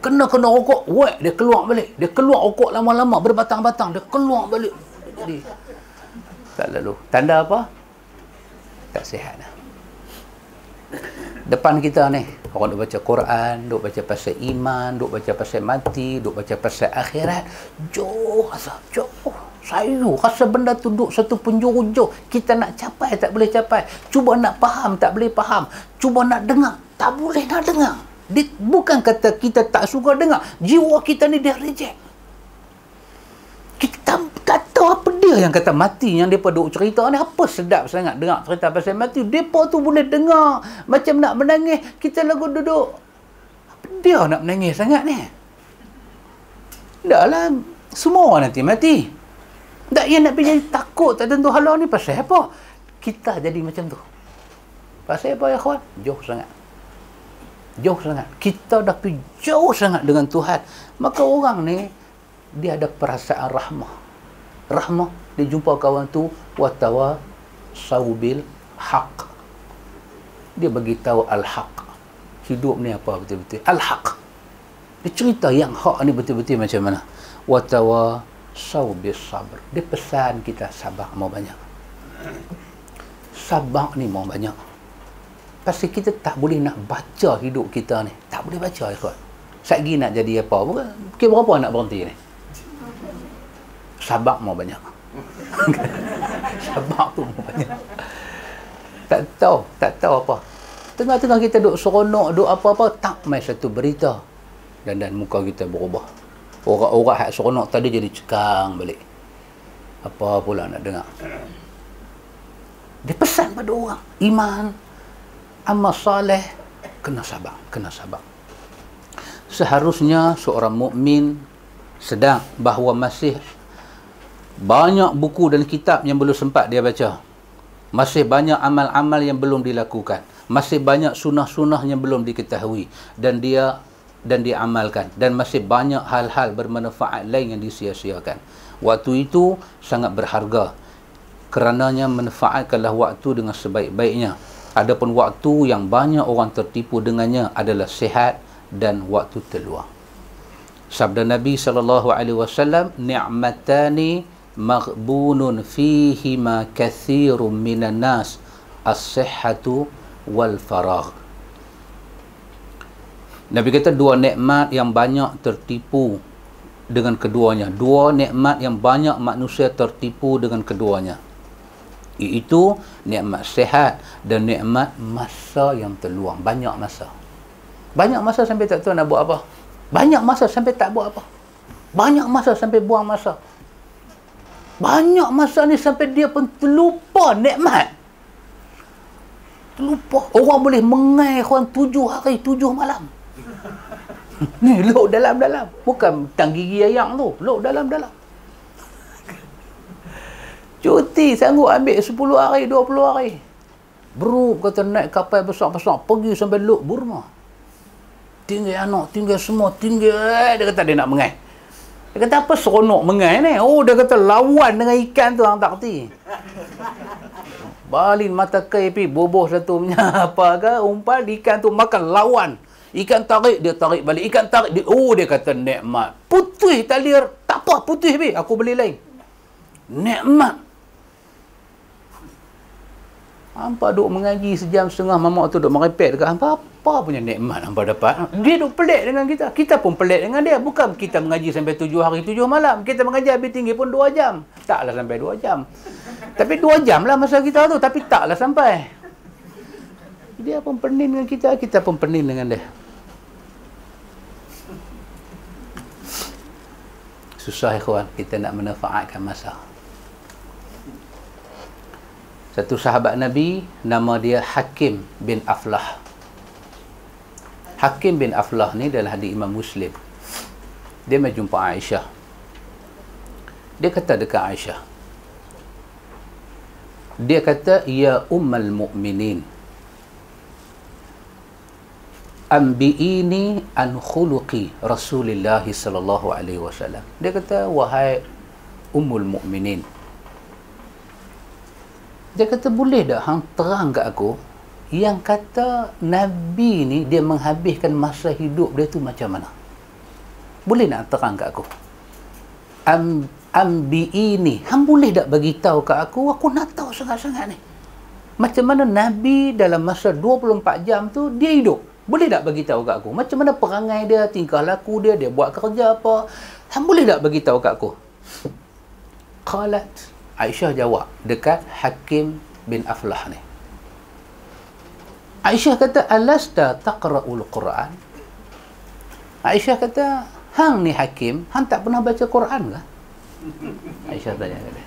Kena-kena rokok, wek dia keluar balik. Dia keluar rokok lama-lama, berbatang-batang. Dia keluar balik. Jadi, tak lalu. Tanda apa? Tak sihat lah. Depan kita ni, orang duk baca Quran, duk baca pasal iman, duk baca pasal mati, duk baca pasal akhirat. Jauh rasa, jauh. Sayu, rasa benda tu duk satu penjuru jauh. Kita nak capai, tak boleh capai. Cuba nak faham, tak boleh faham. Cuba nak dengar, tak boleh nak dengar. Dia, bukan kata kita tak suka dengar. Jiwa kita ni dia reject. Kita tak tahu apa dia yang kata mati yang mereka duk cerita ni. Apa sedap sangat dengar cerita pasal mati. Mereka tu boleh dengar macam nak menangis. Kita lagu duduk. Apa dia nak menangis sangat ni? Dahlah. Semua orang nanti mati. Tak yang nak jadi takut tak tentu halau ni pasal apa? Kita jadi macam tu. Pasal apa ya kawan? Jauh sangat jauh sangat. Kita dah pergi jauh sangat dengan Tuhan. Maka orang ni, dia ada perasaan rahmah. Rahmah, dia jumpa kawan tu, watawa sawbil haq. Dia bagi tahu al-haq. Hidup ni apa betul-betul? Al-haq. Dia cerita yang hak ni betul-betul macam mana. Watawa sawbil sabr. Dia pesan kita sabar mau banyak. Sabar ni mau banyak. Pasti kita tak boleh nak baca hidup kita ni. Tak boleh baca ya kot. Satgi nak jadi apa? Bukan, okay, berapa nak berhenti ni? Sabak mau banyak. (laughs) Sabak tu mau banyak. Tak tahu, tak tahu apa. Tengah-tengah kita duduk seronok, duduk apa-apa, tak main satu berita. Dan dan muka kita berubah. Orang-orang yang seronok tadi jadi cekang balik. Apa pula nak dengar? Dia pesan pada orang. Iman, amal soleh kena sabar kena sabar seharusnya seorang mukmin sedang bahawa masih banyak buku dan kitab yang belum sempat dia baca masih banyak amal-amal yang belum dilakukan masih banyak sunah-sunah yang belum diketahui dan dia dan diamalkan dan masih banyak hal-hal bermanfaat lain yang disia-siakan waktu itu sangat berharga kerananya manfaatkanlah waktu dengan sebaik-baiknya ada pun waktu yang banyak orang tertipu dengannya adalah sihat dan waktu terluang. Sabda Nabi sallallahu alaihi wasallam, "Ni'matani maghbunun fihima kathirun minan nas, as-sihhatu wal farag." Nabi kata dua nikmat yang banyak tertipu dengan keduanya. Dua nikmat yang banyak manusia tertipu dengan keduanya. Iaitu nikmat sehat dan nikmat masa yang terluang. Banyak masa. Banyak masa sampai tak tahu nak buat apa. Banyak masa sampai tak buat apa. Banyak masa sampai buang masa. Banyak masa ni sampai dia pun terlupa nikmat. Terlupa. Orang boleh mengai orang tujuh hari, tujuh malam. (laughs) ni, luk dalam-dalam. Bukan tang gigi ayam tu. Luk dalam-dalam. Cuti sanggup ambil 10 hari, 20 hari. Bro kata naik kapal besar-besar pergi sampai Lok Burma. Tinggal anak, tinggal semua, tinggal. Eh, dia kata dia nak mengai. Dia kata apa seronok mengai ni? Oh dia kata lawan dengan ikan tu hang tak kerti. Balin mata kai pi boboh satu punya (laughs) apa ke umpan ikan tu makan lawan. Ikan tarik dia tarik balik. Ikan tarik dia oh dia kata nikmat. Putih talir tak apa putih pi aku beli lain. Nikmat. Hampa duk mengaji sejam setengah mamak tu duk merepek dekat hampa apa punya nikmat hampa dapat. Dia duk pelik dengan kita. Kita pun pelik dengan dia. Bukan kita mengaji sampai tujuh hari tujuh malam. Kita mengaji lebih tinggi pun dua jam. Taklah sampai dua jam. Tapi dua jam lah masa kita tu. Tapi taklah sampai. Dia pun pening dengan kita. Kita pun pening dengan dia. Susah ikhwan kita nak menafaatkan masa satu sahabat Nabi nama dia Hakim bin Aflah Hakim bin Aflah ni adalah di Imam Muslim dia menjumpa Aisyah dia kata dekat Aisyah dia kata ya ummal mu'minin ambiini an khuluqi rasulillahi sallallahu alaihi wasallam dia kata wahai ummul mu'minin dia kata boleh tak hang terang kat aku yang kata Nabi ni dia menghabiskan masa hidup dia tu macam mana? Boleh nak terang kat aku? Am ambi ini hang boleh tak bagi tahu kat aku aku nak tahu sangat-sangat ni. Macam mana Nabi dalam masa 24 jam tu dia hidup? Boleh tak bagi tahu kat aku? Macam mana perangai dia, tingkah laku dia, dia buat kerja apa? Hang boleh tak bagi tahu kat aku? Qalat Aisyah jawab dekat Hakim bin Aflah ni. Aisyah kata, Alasta taqra'ul Qur'an? Aisyah kata, Hang ni Hakim, Hang tak pernah baca Qur'an ke? Aisyah tanya kata,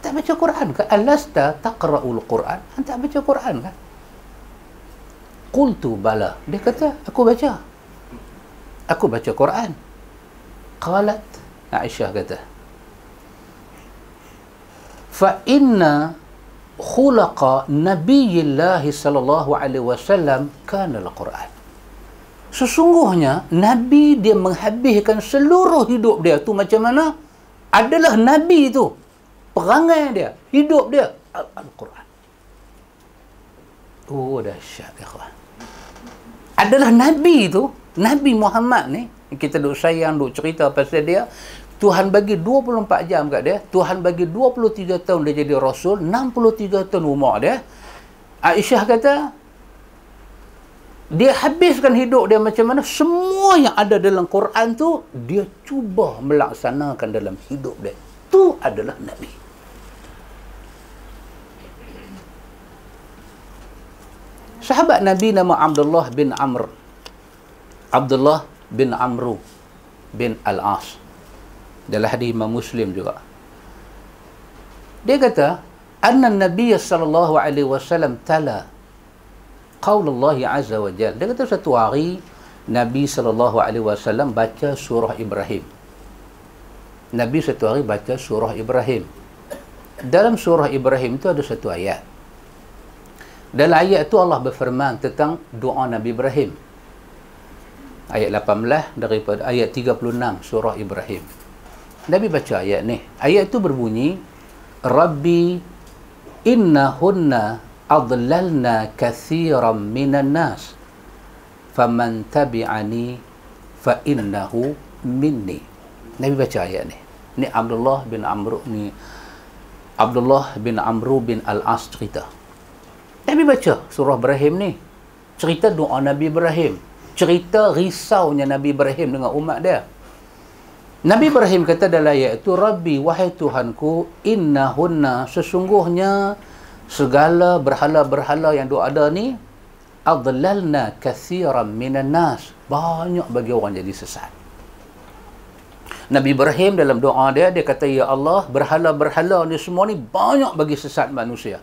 Tak baca Qur'an ke? Alasta taqra'ul Qur'an? Hang tak baca Qur'an ke? Qultu bala. Dia kata, aku baca. Aku baca Qur'an. Qalat, Aisyah kata, فَإِنَّ خُلَقَ نَبِيِّ اللَّهِ Sallallahu Alaihi Wasallam وَسَلَّمْ كَانَ الْقُرْآنِ Sesungguhnya Nabi dia menghabiskan seluruh hidup dia tu macam mana? Adalah Nabi itu perangai dia, hidup dia Al-Quran. Oh dahsyat ikhwan. Adalah Nabi itu, Nabi Muhammad ni kita duk sayang duk cerita pasal dia Tuhan bagi 24 jam kat dia. Tuhan bagi 23 tahun dia jadi Rasul. 63 tahun umur dia. Aisyah kata, dia habiskan hidup dia macam mana. Semua yang ada dalam Quran tu, dia cuba melaksanakan dalam hidup dia. Tu adalah Nabi. Sahabat Nabi nama Abdullah bin Amr. Abdullah bin Amru bin Al-As dalam hadis Imam Muslim juga. Dia kata, "Anna Nabi sallallahu alaihi wasallam tala qaul Allah azza wa jal. Dia kata satu hari Nabi sallallahu alaihi wasallam baca surah Ibrahim. Nabi satu hari baca surah Ibrahim. Dalam surah Ibrahim itu ada satu ayat. Dalam ayat itu Allah berfirman tentang doa Nabi Ibrahim. Ayat 18 daripada ayat 36 surah Ibrahim. Nabi baca ayat ni. Ayat tu berbunyi Rabbi innahunna adlalna kathiran minan nas faman tabi'ani fa innahu minni. Nabi baca ayat ni. Ni Abdullah bin Amr ni Abdullah bin Amr bin Al-As cerita. Nabi baca surah Ibrahim ni. Cerita doa Nabi Ibrahim. Cerita risaunya Nabi Ibrahim dengan umat dia. Nabi Ibrahim kata dalam ayat itu, Rabbi, wahai Tuhanku, inna hunna, sesungguhnya segala berhala-berhala yang dua ada ni, adlalna kathiran minan nas. Banyak bagi orang jadi sesat. Nabi Ibrahim dalam doa dia, dia kata, Ya Allah, berhala-berhala ni semua ni banyak bagi sesat manusia.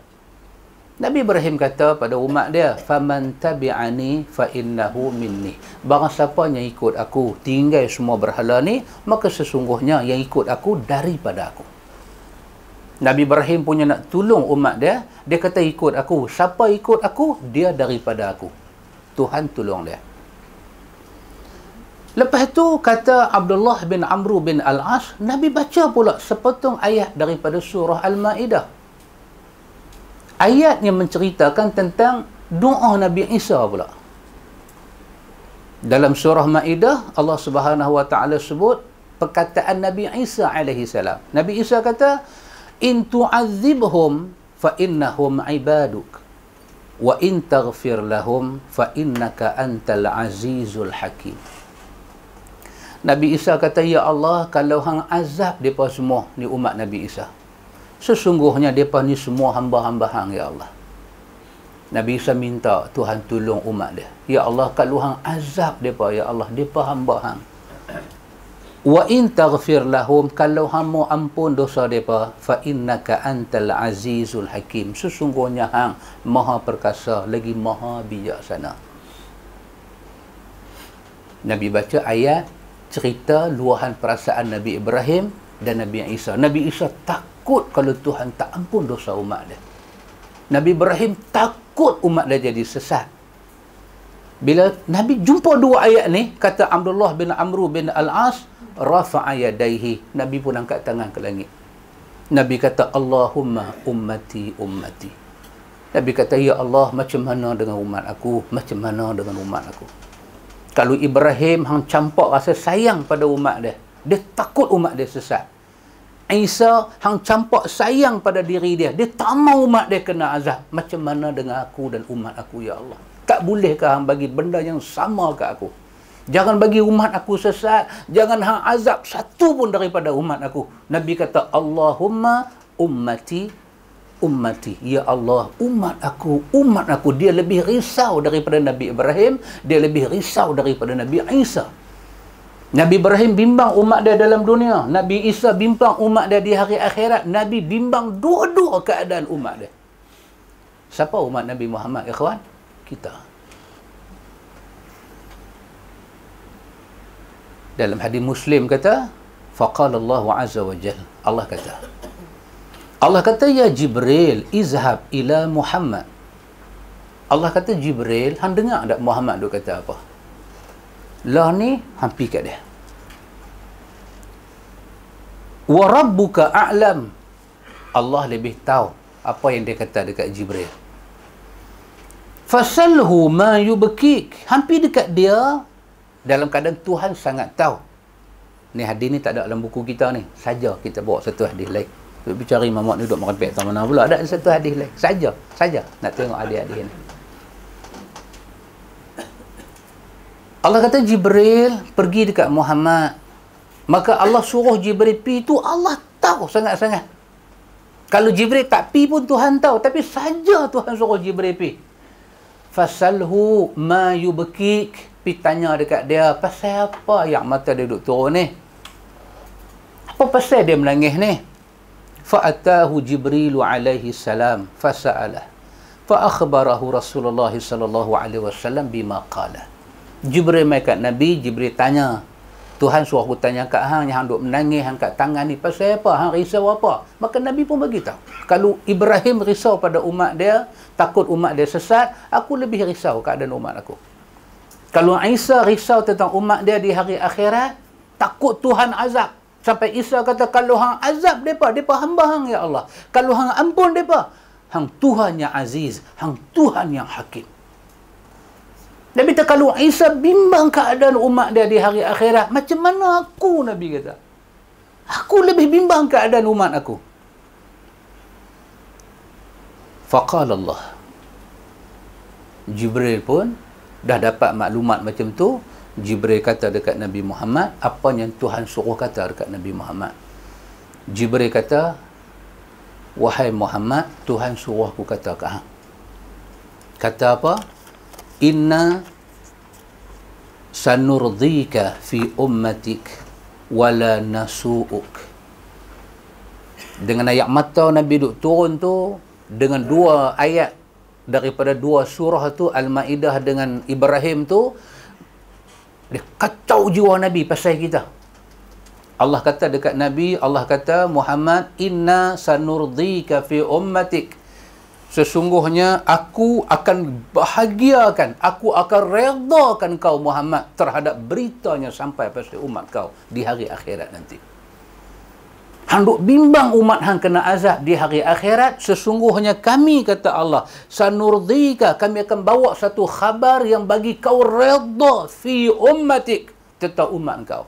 Nabi Ibrahim kata pada umat dia, "Faman tabi'ani fa innahu minni." Barang siapa yang ikut aku, tinggal semua berhala ni, maka sesungguhnya yang ikut aku daripada aku. Nabi Ibrahim punya nak tolong umat dia, dia kata ikut aku. Siapa ikut aku, dia daripada aku. Tuhan tolong dia. Lepas tu kata Abdullah bin Amru bin Al-As, Nabi baca pula sepotong ayat daripada surah Al-Maidah ayat yang menceritakan tentang doa Nabi Isa pula dalam surah Maidah Allah Subhanahu Wa Taala sebut perkataan Nabi Isa alaihi salam. Nabi Isa kata in tu'adzibhum fa innahum ibaduk wa in taghfir lahum fa innaka antal azizul hakim. Nabi Isa kata ya Allah kalau hang azab depa semua ni umat Nabi Isa sesungguhnya mereka ni semua hamba-hamba hang ya Allah Nabi Isa minta Tuhan tolong umat dia ya Allah kalau hang azab mereka ya Allah mereka hamba hang wa in taghfir lahum kalau hang mau ampun dosa mereka fa innaka antal azizul hakim sesungguhnya hang maha perkasa lagi maha bijaksana Nabi baca ayat cerita luahan perasaan Nabi Ibrahim dan Nabi Isa. Nabi Isa takut kalau Tuhan tak ampun dosa umat dia. Nabi Ibrahim takut umat dia jadi sesat. Bila Nabi jumpa dua ayat ni, kata Abdullah bin Amru bin Al-As, Rafa'aya daihi. Nabi pun angkat tangan ke langit. Nabi kata, Allahumma ummati ummati. Nabi kata, Ya Allah, macam mana dengan umat aku? Macam mana dengan umat aku? Kalau Ibrahim hang campak rasa sayang pada umat dia, dia takut umat dia sesat. Isa hang campak sayang pada diri dia. Dia tak mau umat dia kena azab. Macam mana dengan aku dan umat aku, Ya Allah? Tak bolehkah hang bagi benda yang sama ke aku? Jangan bagi umat aku sesat. Jangan hang azab satu pun daripada umat aku. Nabi kata, Allahumma ummati ummati. Ya Allah, umat aku, umat aku. Dia lebih risau daripada Nabi Ibrahim. Dia lebih risau daripada Nabi Isa. Nabi Ibrahim bimbang umat dia dalam dunia. Nabi Isa bimbang umat dia di hari akhirat. Nabi bimbang dua-dua keadaan umat dia. Siapa umat Nabi Muhammad, ikhwan? Kita. Dalam hadis Muslim kata, faqala Allah azza wa jal. Allah kata. Allah kata ya Jibril, izhab ila Muhammad. Allah kata Jibril, hang dengar tak Muhammad tu kata apa? lah ni hampi kat dia wa rabbuka a'lam Allah lebih tahu apa yang dia kata dekat Jibril fasalhu ma yubkik hampi dekat dia dalam keadaan Tuhan sangat tahu ni hadis ni tak ada dalam buku kita ni saja kita bawa satu hadis lain like. Tapi cari mamak ni duduk merepek tak mana pula. Ada satu hadis lain. Saja. Saja. Nak tengok hadis-hadis ni. Allah kata Jibril pergi dekat Muhammad. Maka Allah suruh Jibril pergi tu Allah tahu sangat-sangat. Kalau Jibril tak pi pun Tuhan tahu tapi saja Tuhan suruh Jibril pi. Fasalhu ma yubkik pi tanya dekat dia pasal apa yang mata dia duduk turun ni? Apa pasal dia menangis ni? Fa'atahu Jibrilu alaihi salam fasa'alah. Fa'akhbarahu Rasulullah sallallahu alaihi wasallam bima qala. Jibril mai kat Nabi, Jibril tanya. Tuhan suruh aku tanya kat hang yang hang duk menangis hang kat tangan ni pasal apa? Hang risau apa? Maka Nabi pun bagi tahu. Kalau Ibrahim risau pada umat dia, takut umat dia sesat, aku lebih risau keadaan umat aku. Kalau Isa risau tentang umat dia di hari akhirat, takut Tuhan azab. Sampai Isa kata kalau hang azab depa, depa hamba hang ya Allah. Kalau hang ampun depa, hang Tuhan yang aziz, hang Tuhan yang hakim. Nabi kata kalau Isa bimbang keadaan umat dia di hari akhirat, macam mana aku Nabi kata? Aku lebih bimbang keadaan umat aku. Faqala Allah. Jibril pun dah dapat maklumat macam tu, Jibril kata dekat Nabi Muhammad, apa yang Tuhan suruh kata dekat Nabi Muhammad? Jibril kata, wahai Muhammad, Tuhan suruh aku kata ke hang. Kata apa? inna sanurdika fi ummatik wala nasu'uk dengan ayat mata Nabi duk turun tu dengan dua ayat daripada dua surah tu Al-Maidah dengan Ibrahim tu dia kacau jiwa Nabi pasal kita Allah kata dekat Nabi Allah kata Muhammad inna sanurdika fi ummatik sesungguhnya aku akan bahagiakan, aku akan redakan kau Muhammad terhadap beritanya sampai pada umat kau di hari akhirat nanti. Handuk bimbang umat hang kena azab di hari akhirat, sesungguhnya kami kata Allah, sanurdika kami akan bawa satu khabar yang bagi kau redha fi ummatik tentang umat kau.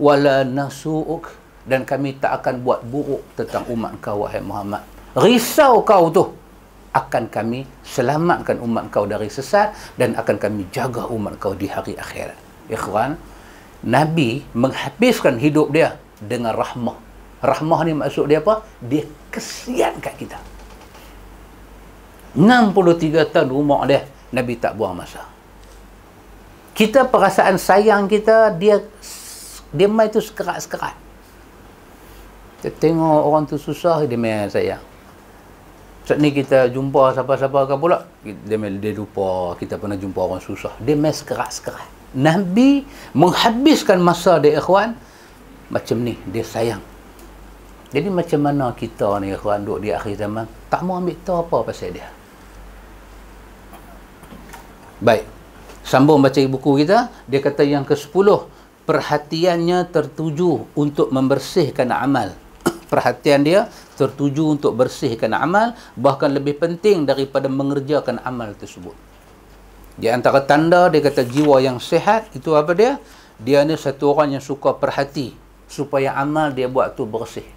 Wala nasu'uk dan kami tak akan buat buruk tentang umat kau wahai Muhammad risau kau tu akan kami selamatkan umat kau dari sesat dan akan kami jaga umat kau di hari akhirat ikhwan nabi menghabiskan hidup dia dengan rahmah rahmah ni maksud dia apa dia kesian kat kita 63 tahun umur dia nabi tak buang masa kita perasaan sayang kita dia dia mai tu sekerat-sekerat dia tengok orang tu susah dia mai sayang Saat ni kita jumpa siapa-siapa kan pula. Dia, dia lupa kita pernah jumpa orang susah. Dia mes keras-keras. Nabi menghabiskan masa dia ikhwan. Macam ni. Dia sayang. Jadi macam mana kita ni ikhwan duduk di akhir zaman. Tak mau ambil tahu apa pasal dia. Baik. Sambung baca buku kita. Dia kata yang ke sepuluh Perhatiannya tertuju untuk membersihkan amal perhatian dia tertuju untuk bersihkan amal bahkan lebih penting daripada mengerjakan amal tersebut di antara tanda dia kata jiwa yang sehat itu apa dia dia ni satu orang yang suka perhati supaya amal dia buat tu bersih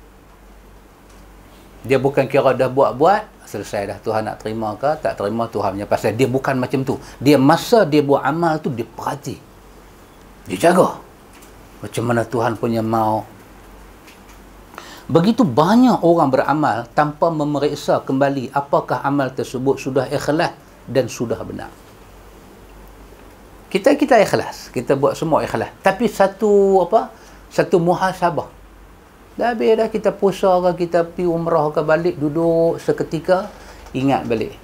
dia bukan kira dah buat-buat selesai dah Tuhan nak terima ke tak terima Tuhan punya pasal dia bukan macam tu dia masa dia buat amal tu dia perhati dia jaga macam mana Tuhan punya mau begitu banyak orang beramal tanpa memeriksa kembali apakah amal tersebut sudah ikhlas dan sudah benar kita kita ikhlas kita buat semua ikhlas tapi satu apa satu muhasabah dah habis dah kita puasa ke kita pi umrah ke balik duduk seketika ingat balik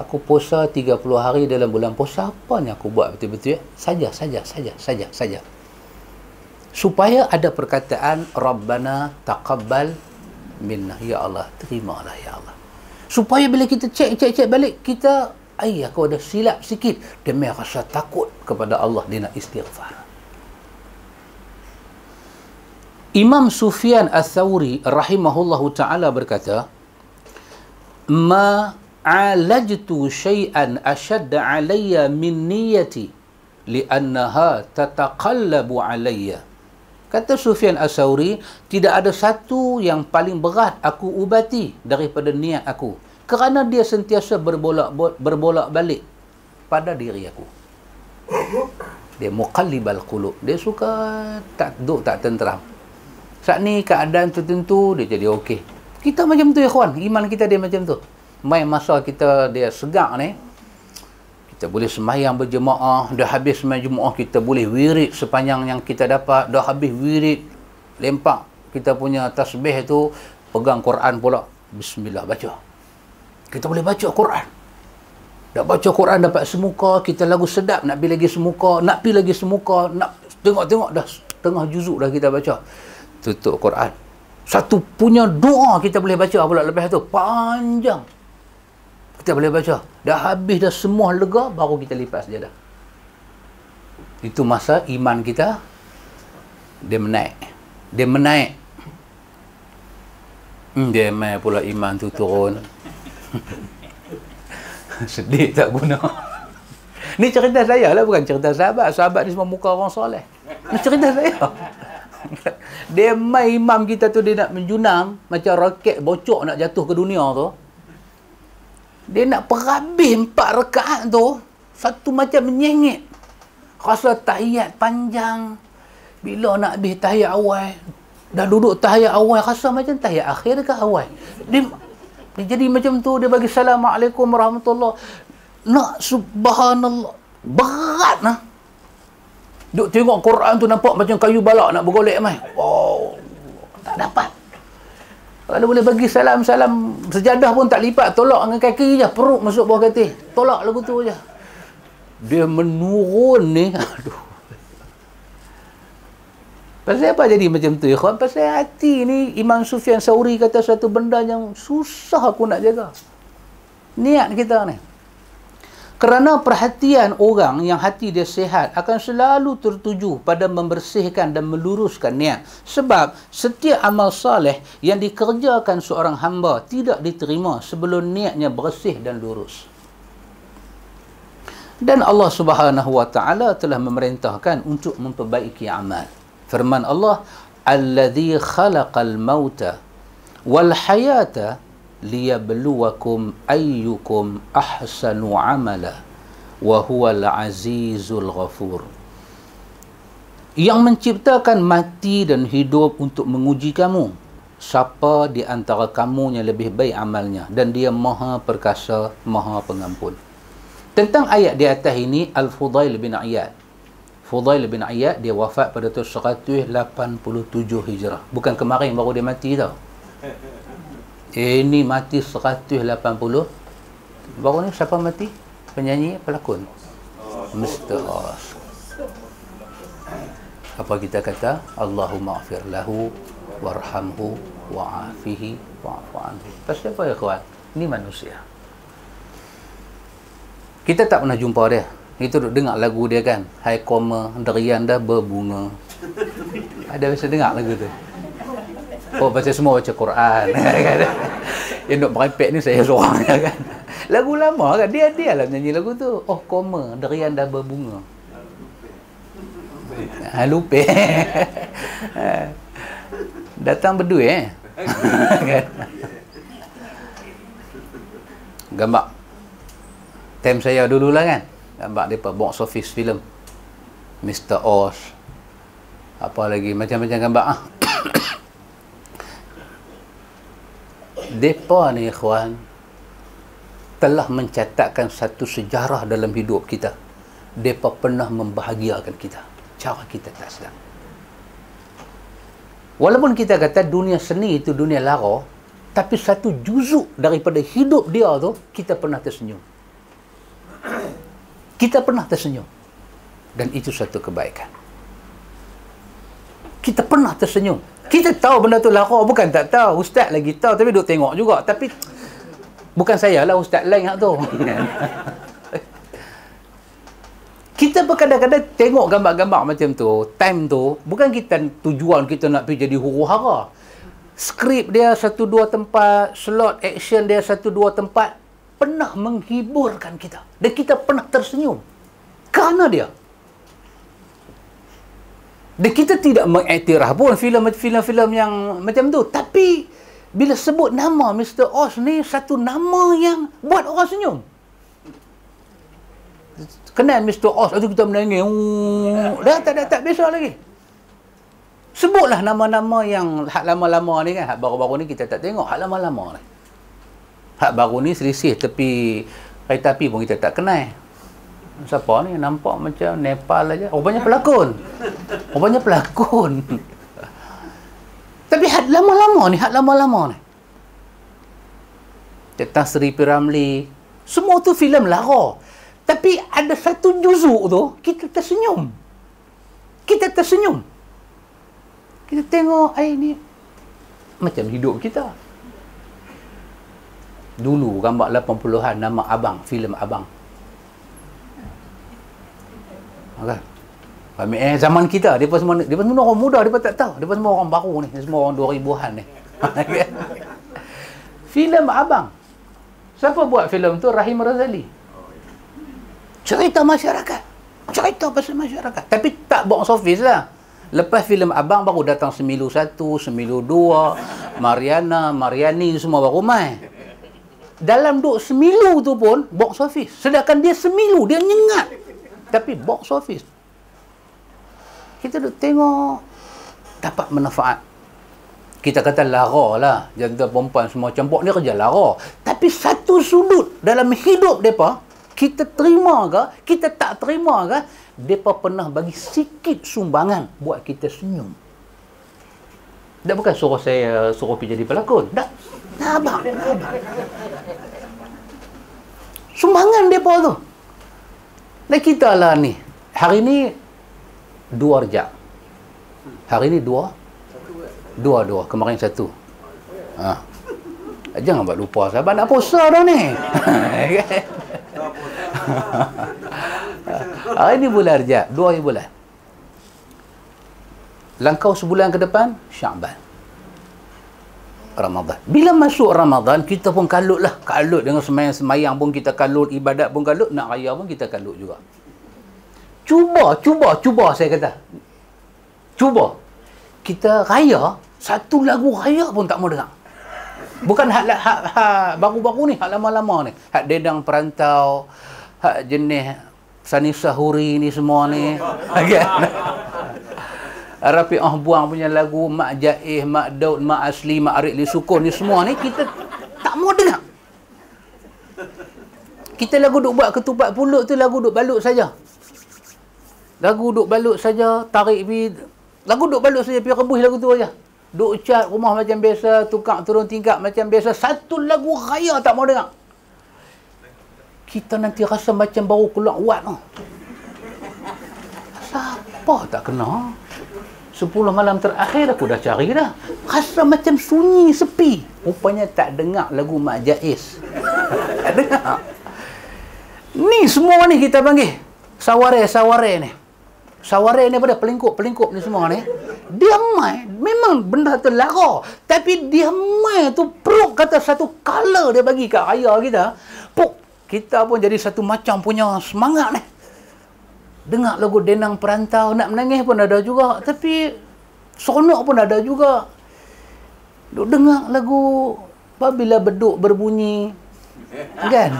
aku puasa 30 hari dalam bulan puasa apa yang aku buat betul-betul ya? saja saja saja saja saja supaya ada perkataan Rabbana taqabbal minna ya Allah terimalah ya Allah supaya bila kita cek cek cek balik kita ayah kau ada silap sikit demi rasa takut kepada Allah dia nak istighfar Imam Sufyan Al-Thawri rahimahullahu ta'ala berkata ma alajtu shay'an ashad alayya min niyyati li annaha tataqallabu alayya Kata Sufian Asauri tidak ada satu yang paling berat aku ubati daripada niat aku. Kerana dia sentiasa berbolak-balik berbolak pada diri aku. Dia muqallib al-qulub. Dia suka tak duduk tak tenteram. Saat ni keadaan tertentu, dia jadi okey. Kita macam tu, ya kawan. Iman kita dia macam tu. Main masa kita dia segak ni, kita boleh semayang berjemaah dah habis semayang jemaah kita boleh wirid sepanjang yang kita dapat dah habis wirid lempak kita punya tasbih itu pegang Quran pula Bismillah baca kita boleh baca Quran dah baca Quran dapat semuka kita lagu sedap nak pergi lagi semuka nak pergi lagi semuka nak tengok-tengok dah tengah juzuk dah kita baca tutup Quran satu punya doa kita boleh baca pula lebih tu panjang kita boleh baca Dah habis dah semua lega, baru kita lipat sejadah. Itu masa iman kita, dia menaik. Dia menaik. Hmm, dia menaik pula iman tu turun. (laughs) Sedih tak guna. ni cerita saya lah, bukan cerita sahabat. Sahabat ni semua muka orang soleh. Ni cerita saya. (laughs) dia main imam kita tu, dia nak menjunang Macam roket bocok nak jatuh ke dunia tu dia nak perhabis empat rekaat tu satu macam menyengit rasa tahiyat panjang bila nak habis tahiyat awal dah duduk tahiyat awal rasa macam tahiyat akhir ke awal dia, dia jadi macam tu dia bagi assalamualaikum warahmatullahi nak subhanallah berat lah duk tengok Quran tu nampak macam kayu balak nak bergolek mai oh tak dapat kalau boleh bagi salam-salam sejadah pun tak lipat, tolak dengan kaki je, perut masuk bawah katil. Tolak lagu tu aja. Dia menurun ni, (laughs) aduh. Pasal apa jadi macam tu, ikhwan? Pasal hati ni, Imam Sufyan Sauri kata satu benda yang susah aku nak jaga. Niat kita ni. Kerana perhatian orang yang hati dia sihat akan selalu tertuju pada membersihkan dan meluruskan niat. Sebab setiap amal saleh yang dikerjakan seorang hamba tidak diterima sebelum niatnya bersih dan lurus. Dan Allah Subhanahu Wa Taala telah memerintahkan untuk memperbaiki amal. Firman Allah, Al-Ladhi "Alladhi khalaqal mauta wal hayata" liyabluwakum ayyukum ahsanu amala wa huwal azizul ghafur yang menciptakan mati dan hidup untuk menguji kamu siapa di antara kamu yang lebih baik amalnya dan dia maha perkasa maha pengampun tentang ayat di atas ini Al-Fudail bin Iyad Fudail bin Iyad dia wafat pada tahun 187 Hijrah bukan kemarin baru dia mati tau (laughs) Eh, ini mati 180 baru ni siapa mati penyanyi pelakon Mr. Oz apa kita kata Allahumma afir lahu warhamhu wa'afihi wa'afu'anhu pasal apa ya kawan ni manusia kita tak pernah jumpa dia itu duduk dengar lagu dia kan high coma derian dah berbunga ada biasa dengar lagu tu Oh, pasal semua baca Quran. yang (laughs) nak merepek ni saya seorang (laughs) kan. Lagu lama kan? Dia dia lah nyanyi lagu tu. Oh, koma. Derian dah berbunga. Ha, ah, lupa. (laughs) Datang berdua eh. Gambar. tem saya dulu lah kan. Gambar dia kan? box office film. Mr. Oz. Apa lagi? Macam-macam gambar ah. (coughs) Depa ni ikhwan telah mencatatkan satu sejarah dalam hidup kita. Depa pernah membahagiakan kita. Cara kita tak sedang. Walaupun kita kata dunia seni itu dunia lara, tapi satu juzuk daripada hidup dia tu kita pernah tersenyum. Kita pernah tersenyum. Dan itu satu kebaikan. Kita pernah tersenyum kita tahu benda tu lah kok oh, bukan tak tahu ustaz lagi tahu tapi duk tengok juga tapi bukan saya lah ustaz lain hak tu (laughs) kita berkadang-kadang tengok gambar-gambar macam tu time tu bukan kita tujuan kita nak pergi jadi huru hara skrip dia satu dua tempat slot action dia satu dua tempat pernah menghiburkan kita dan kita pernah tersenyum kerana dia dan kita tidak mengiktiraf pun filem-filem filem yang macam tu. Tapi bila sebut nama Mr. Oz ni satu nama yang buat orang senyum. Kenal Mr. Oz tu kita menangis. Oh, dah tak dah tak biasa lagi. Sebutlah nama-nama yang hak lama-lama ni kan. Hak baru-baru ni kita tak tengok. Hak lama-lama ni. Hak baru ni selisih tapi tapi api pun kita tak kenal siapa ni nampak macam Nepal aja. Rupanya oh, pelakon. Rupanya oh, pelakon. Tapi had lama-lama ni, had lama-lama ni. Cetak Sri Piramli. Semua tu filem lara. Tapi ada satu juzuk tu, kita tersenyum. Kita tersenyum. Kita tengok air ni. Macam hidup kita. Dulu gambar 80-an nama Abang, filem Abang. Alah. Kami eh zaman kita depa semua depa semua orang muda depa tak tahu. Depa semua orang baru ni, semua orang 2000-an ni. (laughs) filem abang. Siapa buat filem tu? Rahim Razali. Cerita masyarakat. Cerita pasal masyarakat. Tapi tak box office lah. Lepas filem abang baru datang Semilu satu, semilu dua, Mariana, Mariani semua baru main. Dalam duk Semilu tu pun box office. Sedangkan dia Semilu, dia nyengat tapi box office kita duk tengok dapat manfaat kita kata lara lah jantan perempuan semua campur ni kerja lara tapi satu sudut dalam hidup mereka kita terima ke kita tak terima ke mereka pernah bagi sikit sumbangan buat kita senyum tak bukan suruh saya suruh pergi jadi pelakon tak tak abang sumbangan mereka tu dan kita lah ni. Hari ni dua rejak. Hari ni dua. Dua, dua. Kemarin satu. Ha. Jangan buat lupa sahabat nak puasa dah ni. (laughs) Hari ni bulan rejak. Dua bulan. Langkau sebulan ke depan, Syakban. Ramadan. Bila masuk Ramadan, kita pun kalut lah. Kalut dengan semayang-semayang pun kita kalut, ibadat pun kalut, nak raya pun kita kalut juga. Cuba, cuba, cuba saya kata. Cuba. Kita raya, satu lagu raya pun tak mau dengar. Bukan hak, hak, hak, hak baru-baru ni, hak lama-lama ni. Hak dedang perantau, hak jenis sanisahuri sahuri ni semua ni. (laughs) Okay. (laughs) Rapi, ah Buang punya lagu Mak Jaih, Mak Daud, Mak Asli, Mak Arik Li Sukun ni semua ni kita tak mau dengar. Kita lagu duk buat ketupat pulut tu lagu duk balut saja. Lagu duk balut saja, tarik bi lagu duk balut saja pi rebus lagu tu aja. Duk cat rumah macam biasa, tukang turun tingkap macam biasa, satu lagu raya tak mau dengar. Kita nanti rasa macam baru keluar wat tu. apa tak kenal? 10 malam terakhir aku dah cari dah. Rasa macam sunyi, sepi. Rupanya tak dengar lagu Mak Jais. (laughs) tak dengar. Ni semua ni kita panggil. Sawareh, sawareh ni. Sawareh ni pada pelingkup-pelingkup ni semua ni. Dia mai, memang benda tu lara. Tapi dia mai tu peruk kata satu color dia bagi kat ayah kita. Puk, kita pun jadi satu macam punya semangat ni dengar lagu denang perantau nak menangis pun ada juga tapi sonok pun ada juga duk dengar lagu bila beduk berbunyi kan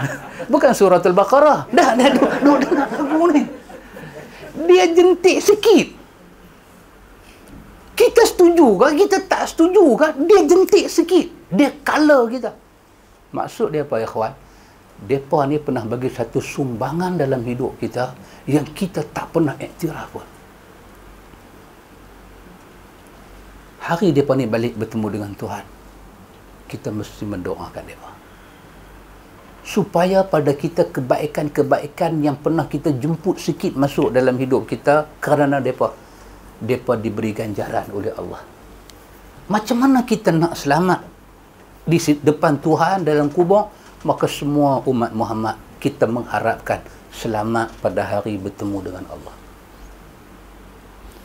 bukan surah al-baqarah dah dah duk, duk dengar lagu ni dia jentik sikit kita setuju ke kita tak setuju ke dia jentik sikit dia color kita maksud dia apa ikhwan ya, mereka ni pernah bagi satu sumbangan dalam hidup kita yang kita tak pernah iktiraf pun. Hari mereka ni balik bertemu dengan Tuhan, kita mesti mendoakan mereka. Supaya pada kita kebaikan-kebaikan yang pernah kita jemput sikit masuk dalam hidup kita kerana mereka, mereka diberi ganjaran oleh Allah. Macam mana kita nak selamat di depan Tuhan dalam kubur maka semua umat Muhammad kita mengharapkan selamat pada hari bertemu dengan Allah.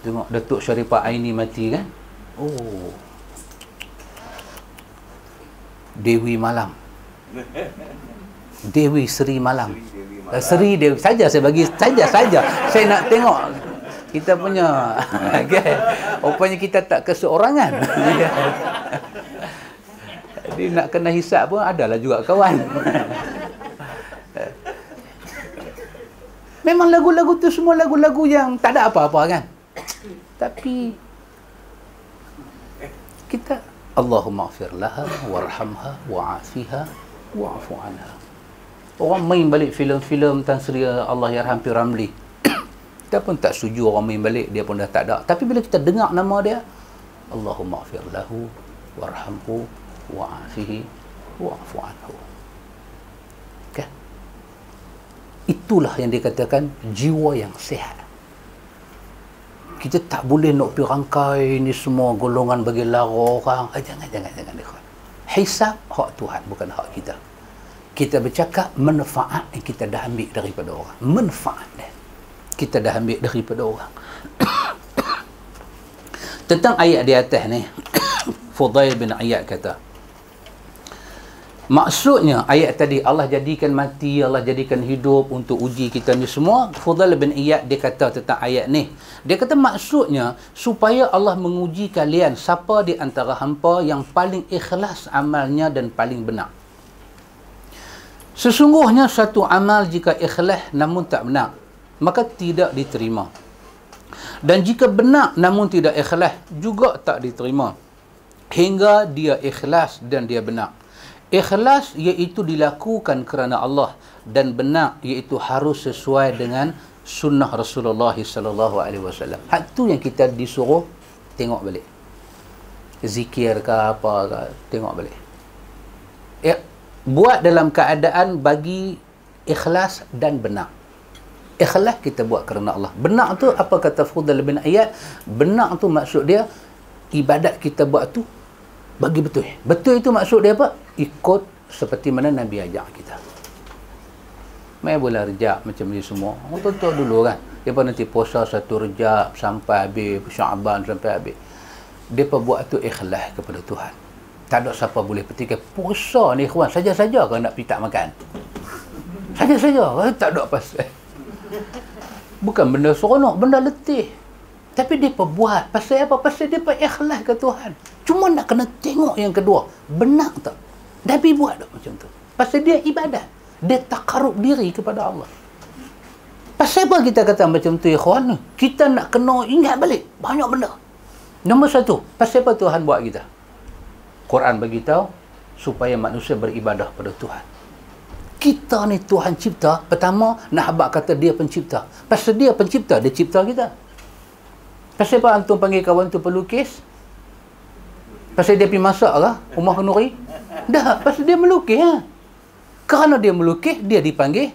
Tengok Datuk Syarifah Aini mati kan? Oh. Dewi Malam. Dewi Seri Malam. Seri Dewi, eh, saja saya bagi saja saja. Saya nak tengok kita punya. Okey. (laughs) Kan? Rupanya kita tak keseorangan. (laughs) Jadi nak kena hisap pun adalah juga kawan. Memang lagu-lagu tu semua lagu-lagu yang tak ada apa-apa kan. Tapi kita Allahumma afir laha warhamha wa'afiha wa'afu anha. Orang main balik filem-filem Tan Sri Allah Yarham P. Ramli. kita pun tak setuju orang main balik dia pun dah tak ada. Tapi bila kita dengar nama dia Allahumma afir lahu warhamhu wa'afihi wa'afu anhu okay. itulah yang dikatakan jiwa yang sihat kita tak boleh nak pergi rangkai ni semua golongan bagi lara orang eh, jangan jangan jangan dekat hisab hak Tuhan bukan hak kita kita bercakap manfaat yang kita dah ambil daripada orang manfaat dia kita dah ambil daripada orang (coughs) tentang ayat di atas ni (coughs) Fudail bin Ayat kata Maksudnya ayat tadi Allah jadikan mati, Allah jadikan hidup untuk uji kita ni semua. Fudal bin Iyad dia kata tentang ayat ni. Dia kata maksudnya supaya Allah menguji kalian siapa di antara hampa yang paling ikhlas amalnya dan paling benar. Sesungguhnya satu amal jika ikhlas namun tak benar, maka tidak diterima. Dan jika benar namun tidak ikhlas juga tak diterima. Hingga dia ikhlas dan dia benar. Ikhlas iaitu dilakukan kerana Allah dan benar iaitu harus sesuai dengan sunnah Rasulullah sallallahu alaihi wasallam. Hak tu yang kita disuruh tengok balik. Zikir ke apa ke, tengok balik. Ya, buat dalam keadaan bagi ikhlas dan benar. Ikhlas kita buat kerana Allah. Benar tu apa kata Fudal bin Ayat? Benar tu maksud dia ibadat kita buat tu bagi betul. Betul itu maksud dia apa? ikut seperti mana Nabi ajak kita. Mai boleh rejak macam ni semua. Orang tentu dulu kan. Depa nanti puasa satu rejak sampai habis Syaban sampai habis. Dia buat tu ikhlas kepada Tuhan. Tak ada siapa boleh petikai puasa ni ikhwan saja-saja kalau nak pitak makan. Saja-saja, tak ada pasal. Bukan benda seronok, benda letih. Tapi dia buat. Pasal apa? Pasal dia ikhlas ke Tuhan. Cuma nak kena tengok yang kedua. Benar tak? Nabi buat tak macam tu? Pasal dia ibadah, Dia takarub diri kepada Allah. Pasal apa kita kata macam tu, ikhwan? Kita nak kena ingat balik. Banyak benda. Nombor satu. Pasal apa Tuhan buat kita? Quran beritahu supaya manusia beribadah pada Tuhan. Kita ni Tuhan cipta. Pertama, nak Nahabak kata dia pencipta. Pasal dia pencipta, dia cipta kita. Pasal apa antum panggil kawan tu pelukis? Pasal dia pergi masak lah rumah nuri. Dah, pasal dia melukis ha? Kerana dia melukis, dia dipanggil.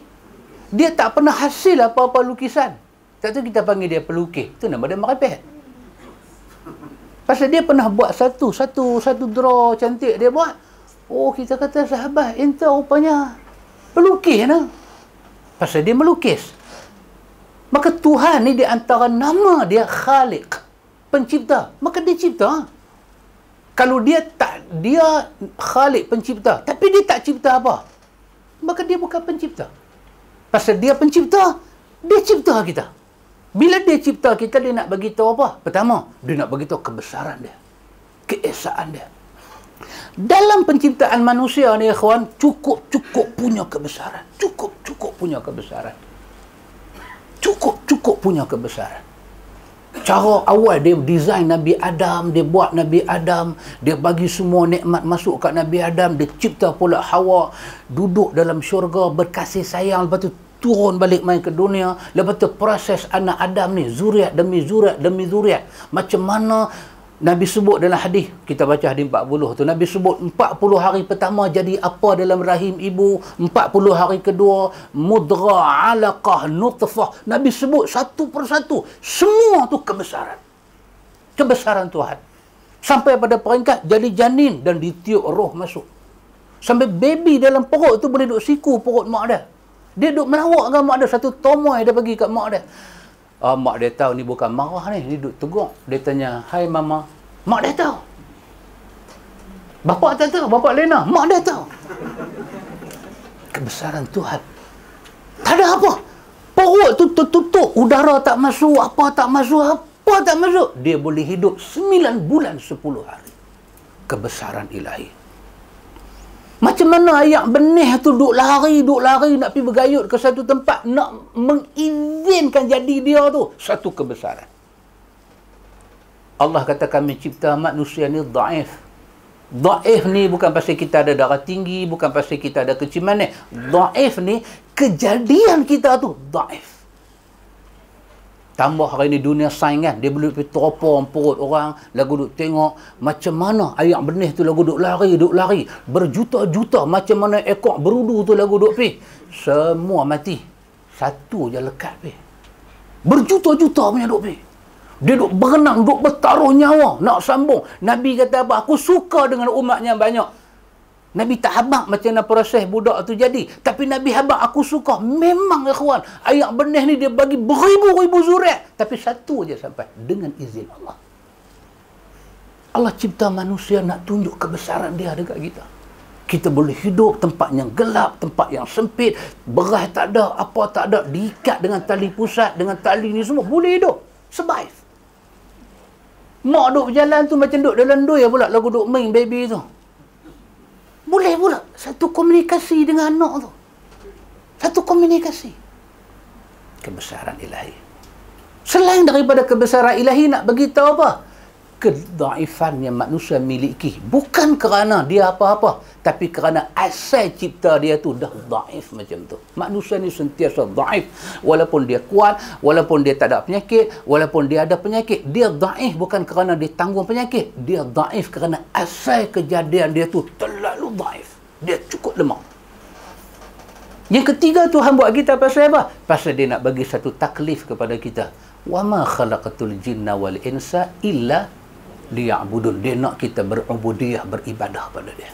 Dia tak pernah hasil apa-apa lukisan. Tak tu kita panggil dia pelukis. Itu nama dia merepet. Pasal dia pernah buat satu, satu, satu draw cantik dia buat. Oh, kita kata sahabat, entah rupanya pelukis lah. Pasal dia melukis. Maka Tuhan ni di antara nama dia Khaliq. Pencipta. Maka dia cipta. Ha? kalau dia tak dia khalik pencipta tapi dia tak cipta apa maka dia bukan pencipta pasal dia pencipta dia cipta kita bila dia cipta kita dia nak bagi tahu apa pertama dia nak bagi tahu kebesaran dia keesaan dia dalam penciptaan manusia ni ikhwan cukup cukup punya kebesaran cukup cukup punya kebesaran cukup cukup punya kebesaran cara awal dia design Nabi Adam, dia buat Nabi Adam, dia bagi semua nikmat masuk kat Nabi Adam, dia cipta pula Hawa duduk dalam syurga berkasih sayang lepas tu turun balik main ke dunia, lepas tu proses anak Adam ni zuriat demi zuriat demi zuriat. Macam mana Nabi sebut dalam hadis kita baca di 40 tu Nabi sebut 40 hari pertama jadi apa dalam rahim ibu 40 hari kedua mudra alaqah nutfah Nabi sebut satu persatu semua tu kebesaran kebesaran Tuhan sampai pada peringkat jadi janin dan ditiup roh masuk sampai baby dalam perut tu boleh duduk siku perut mak dia dia duduk melawak dengan mak dia satu tomoy dia bagi kat mak dia uh, mak dia tahu ni bukan marah ni ni duduk tegur dia tanya hai mama mak dia tahu bapak tak tahu bapak Lena mak dia tahu kebesaran Tuhan tak ada apa perut tu tertutup udara tak masuk apa tak masuk apa tak masuk dia boleh hidup 9 bulan 10 hari kebesaran ilahi macam mana ayak benih tu duk lari, duk lari nak pi bergayut ke satu tempat nak mengizinkan jadi dia tu satu kebesaran. Allah kata kami cipta manusia ni daif. Daif ni bukan pasal kita ada darah tinggi, bukan pasal kita ada kecil manis. Daif ni kejadian kita tu daif tambah hari ni dunia sains kan dia boleh pergi teropong perut orang lagu duk tengok macam mana air benih tu lagu duk lari duk lari berjuta-juta macam mana ekor berudu tu lagu duk pergi semua mati satu je lekat pergi berjuta-juta punya duk pergi dia duk berenang, duk bertaruh nyawa nak sambung. Nabi kata apa? Aku suka dengan umatnya banyak. Nabi tak habak macam mana proses budak tu jadi. Tapi Nabi habak aku suka. Memang ya kawan Ayat benih ni dia bagi beribu-ribu zuriat. Tapi satu aja sampai. Dengan izin Allah. Allah cipta manusia nak tunjuk kebesaran dia dekat kita. Kita boleh hidup tempat yang gelap, tempat yang sempit. Berah tak ada, apa tak ada. Diikat dengan tali pusat, dengan tali ni semua. Boleh hidup. Survive. Mak duduk berjalan tu macam duduk dalam duya pula. Lagu duduk main baby tu boleh pula satu komunikasi dengan anak tu satu komunikasi kebesaran ilahi selain daripada kebesaran ilahi nak beritahu apa kedaifan yang manusia miliki bukan kerana dia apa-apa tapi kerana asal cipta dia tu dah daif macam tu manusia ni sentiasa daif walaupun dia kuat walaupun dia tak ada penyakit walaupun dia ada penyakit dia daif bukan kerana dia tanggung penyakit dia daif kerana asal kejadian dia tu terlalu daif dia cukup lemah yang ketiga Tuhan buat kita pasal apa? Pasal dia nak bagi satu taklif kepada kita. Wa ma khalaqatul jinna wal insa illa dia liya'budun. Dia nak kita berubudiyah, beribadah pada dia.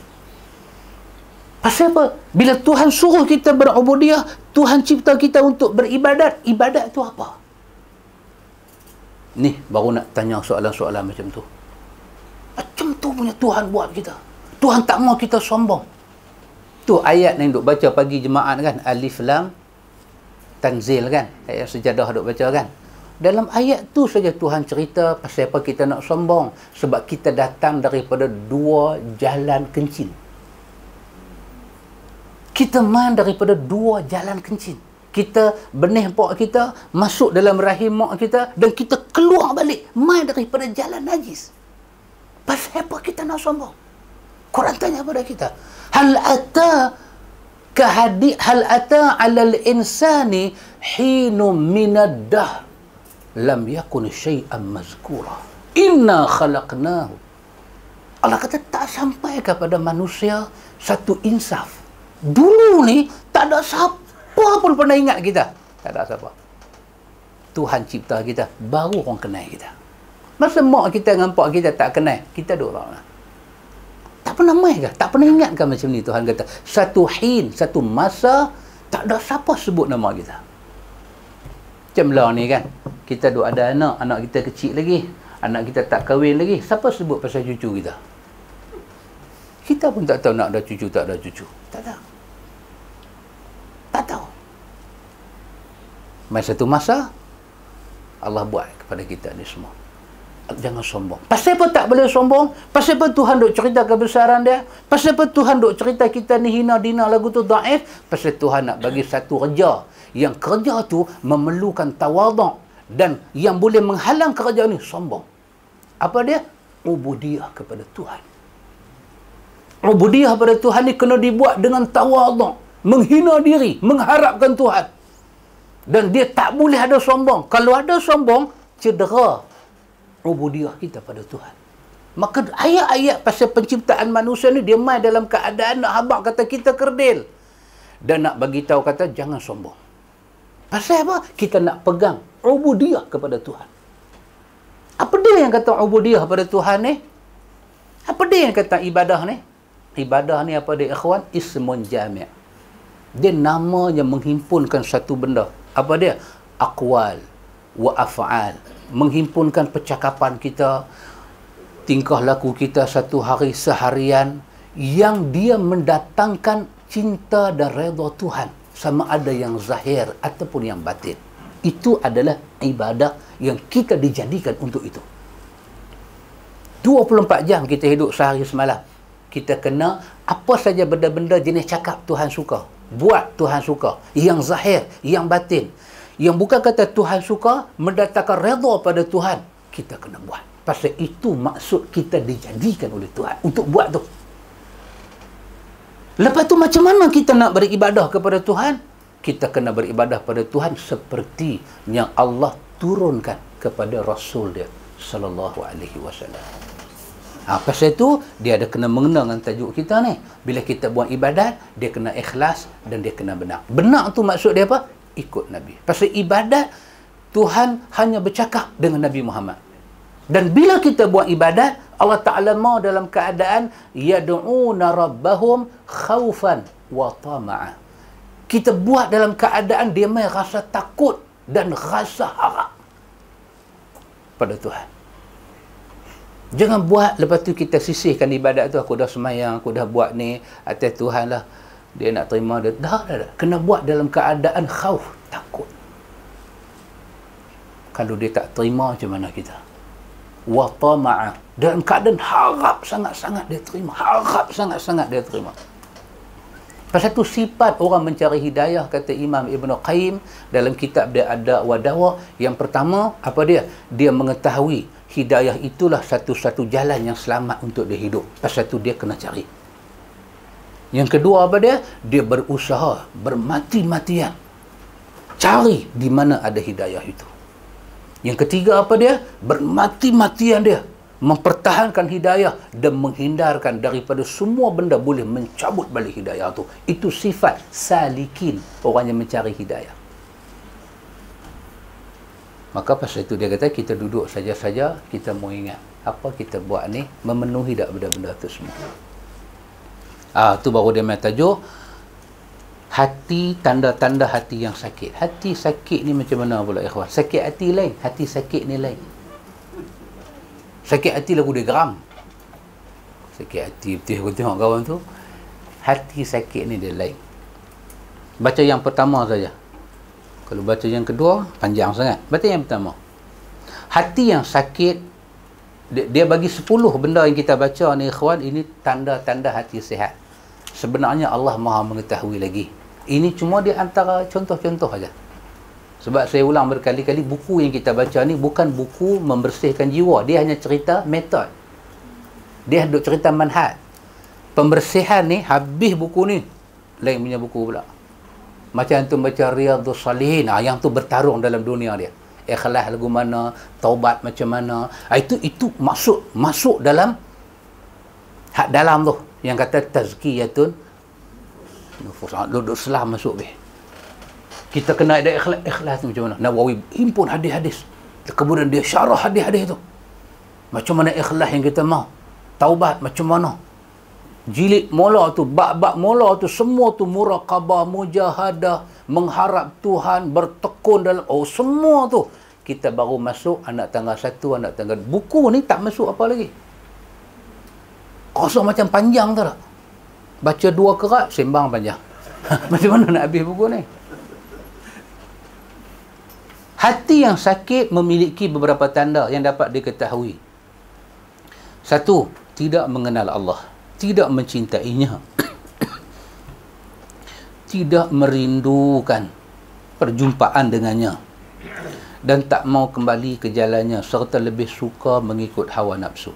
Pasal apa? Bila Tuhan suruh kita berubudiyah, Tuhan cipta kita untuk beribadat. Ibadat itu apa? Ni baru nak tanya soalan-soalan macam tu. Macam tu punya Tuhan buat kita. Tuhan tak mau kita sombong. Tu ayat yang duk baca pagi jemaah kan. Alif Lam Tanzil kan. Ayat sejadah duk baca kan dalam ayat tu saja Tuhan cerita pasal apa kita nak sombong sebab kita datang daripada dua jalan kencing kita man daripada dua jalan kencing kita benih pok kita masuk dalam rahim mak kita dan kita keluar balik man daripada jalan najis pasal apa kita nak sombong Quran tanya pada kita hal ata kahadi hal ata alal insani hinu minad dahr lam yakun syai'an mazkura inna khalaqnahu Allah kata tak sampai kepada manusia satu insaf dulu ni tak ada siapa pun pernah ingat kita tak ada siapa Tuhan cipta kita baru orang kenal kita masa mak kita dengan pak kita tak kenal kita dua orang lah. tak pernah mai ke tak pernah ingatkan macam ni Tuhan kata satu hin satu masa tak ada siapa sebut nama kita macam lah ni kan kita duk ada anak anak kita kecil lagi anak kita tak kahwin lagi siapa sebut pasal cucu kita kita pun tak tahu nak ada cucu tak ada cucu tak tahu tak tahu masa tu masa Allah buat kepada kita ni semua jangan sombong pasal apa tak boleh sombong pasal apa Tuhan duk cerita kebesaran dia pasal apa Tuhan duk cerita kita ni hina dina lagu tu daif pasal Tuhan nak bagi satu kerja yang kerja tu memerlukan tawaduk dan yang boleh menghalang kerja ni sombong. Apa dia? Ubudiah kepada Tuhan. Ubudiah kepada Tuhan ni kena dibuat dengan tawaduk, menghina diri, mengharapkan Tuhan. Dan dia tak boleh ada sombong. Kalau ada sombong, cedera ubudiah kita pada Tuhan. Maka ayat-ayat pasal penciptaan manusia ni dia mai dalam keadaan nak habaq kata kita kerdil dan nak bagi tahu kata jangan sombong. Pasal apa? Kita nak pegang ubudiah kepada Tuhan. Apa dia yang kata ubudiah kepada Tuhan ni? Apa dia yang kata ibadah ni? Ibadah ni apa dia ikhwan? Ismun jami' Dia namanya menghimpunkan satu benda. Apa dia? Akwal wa af'al. Menghimpunkan percakapan kita, tingkah laku kita satu hari seharian yang dia mendatangkan cinta dan redha Tuhan sama ada yang zahir ataupun yang batin. Itu adalah ibadah yang kita dijadikan untuk itu. 24 jam kita hidup sehari semalam. Kita kena apa saja benda-benda jenis cakap Tuhan suka. Buat Tuhan suka. Yang zahir, yang batin. Yang bukan kata Tuhan suka, mendatangkan redha pada Tuhan. Kita kena buat. Pasal itu maksud kita dijadikan oleh Tuhan. Untuk buat tu. Lepas tu macam mana kita nak beribadah kepada Tuhan? Kita kena beribadah kepada Tuhan seperti yang Allah turunkan kepada Rasul dia sallallahu alaihi wasallam. Ha, pasal itu, dia ada kena mengenal dengan tajuk kita ni. Bila kita buat ibadat, dia kena ikhlas dan dia kena benar. Benar tu maksud dia apa? Ikut Nabi. Pasal ibadat, Tuhan hanya bercakap dengan Nabi Muhammad. Dan bila kita buat ibadat, Allah Ta'ala mahu dalam keadaan yad'una rabbahum khaufan wa tama'a. Kita buat dalam keadaan dia mahu rasa takut dan rasa harap pada Tuhan. Jangan buat lepas tu kita sisihkan ibadat tu aku dah semayang, aku dah buat ni atas Tuhan lah. Dia nak terima dia. Dah, dah, dah. Kena buat dalam keadaan khauf, takut. Kalau dia tak terima macam mana kita? wa tama'a dan keadaan harap sangat-sangat dia terima harap sangat-sangat dia terima pasal tu sifat orang mencari hidayah kata Imam Ibn Qayyim dalam kitab dia ada wa yang pertama apa dia dia mengetahui hidayah itulah satu-satu jalan yang selamat untuk dia hidup pasal tu dia kena cari yang kedua apa dia dia berusaha bermati-matian cari di mana ada hidayah itu yang ketiga apa dia? Bermati-matian dia. Mempertahankan hidayah dan menghindarkan daripada semua benda boleh mencabut balik hidayah tu. Itu sifat salikin orang yang mencari hidayah. Maka pasal itu dia kata kita duduk saja-saja kita mau ingat apa kita buat ni memenuhi tak benda-benda tu semua. Ah tu baru dia main tajuk hati tanda-tanda hati yang sakit hati sakit ni macam mana pula ikhwan sakit hati lain hati sakit ni lain sakit hati lagu dia geram sakit hati betul aku tengok kawan tu hati sakit ni dia lain baca yang pertama saja kalau baca yang kedua panjang sangat baca yang pertama hati yang sakit dia bagi 10 benda yang kita baca ni ikhwan ini tanda-tanda hati sihat sebenarnya Allah maha mengetahui lagi ini cuma di antara contoh-contoh saja sebab saya ulang berkali-kali buku yang kita baca ni bukan buku membersihkan jiwa dia hanya cerita metod dia hendak cerita manhaj pembersihan ni habis buku ni lain punya buku pula macam tu baca Riyadhus Salihin ah, yang tu bertarung dalam dunia dia ikhlas lagu mana taubat macam mana ah, itu itu masuk masuk dalam hak dalam tu yang kata tazkiyatun nufus ya, duduk selah masuk be kita kena ada ikhlas ikhlas macam mana Nawawi himpun hadis-hadis kemudian dia syarah hadis-hadis itu macam mana ikhlas yang kita mau taubat macam mana jilid mula tu bab-bab mula tu semua tu muraqabah mujahadah mengharap Tuhan bertekun dalam oh semua tu kita baru masuk anak tangga satu anak tangga buku ni tak masuk apa lagi kosong macam panjang tu tak? Baca dua kerat, sembang panjang. (laughs) macam mana nak habis buku ni? Hati yang sakit memiliki beberapa tanda yang dapat diketahui. Satu, tidak mengenal Allah. Tidak mencintainya. (coughs) tidak merindukan perjumpaan dengannya. Dan tak mau kembali ke jalannya. Serta lebih suka mengikut hawa nafsu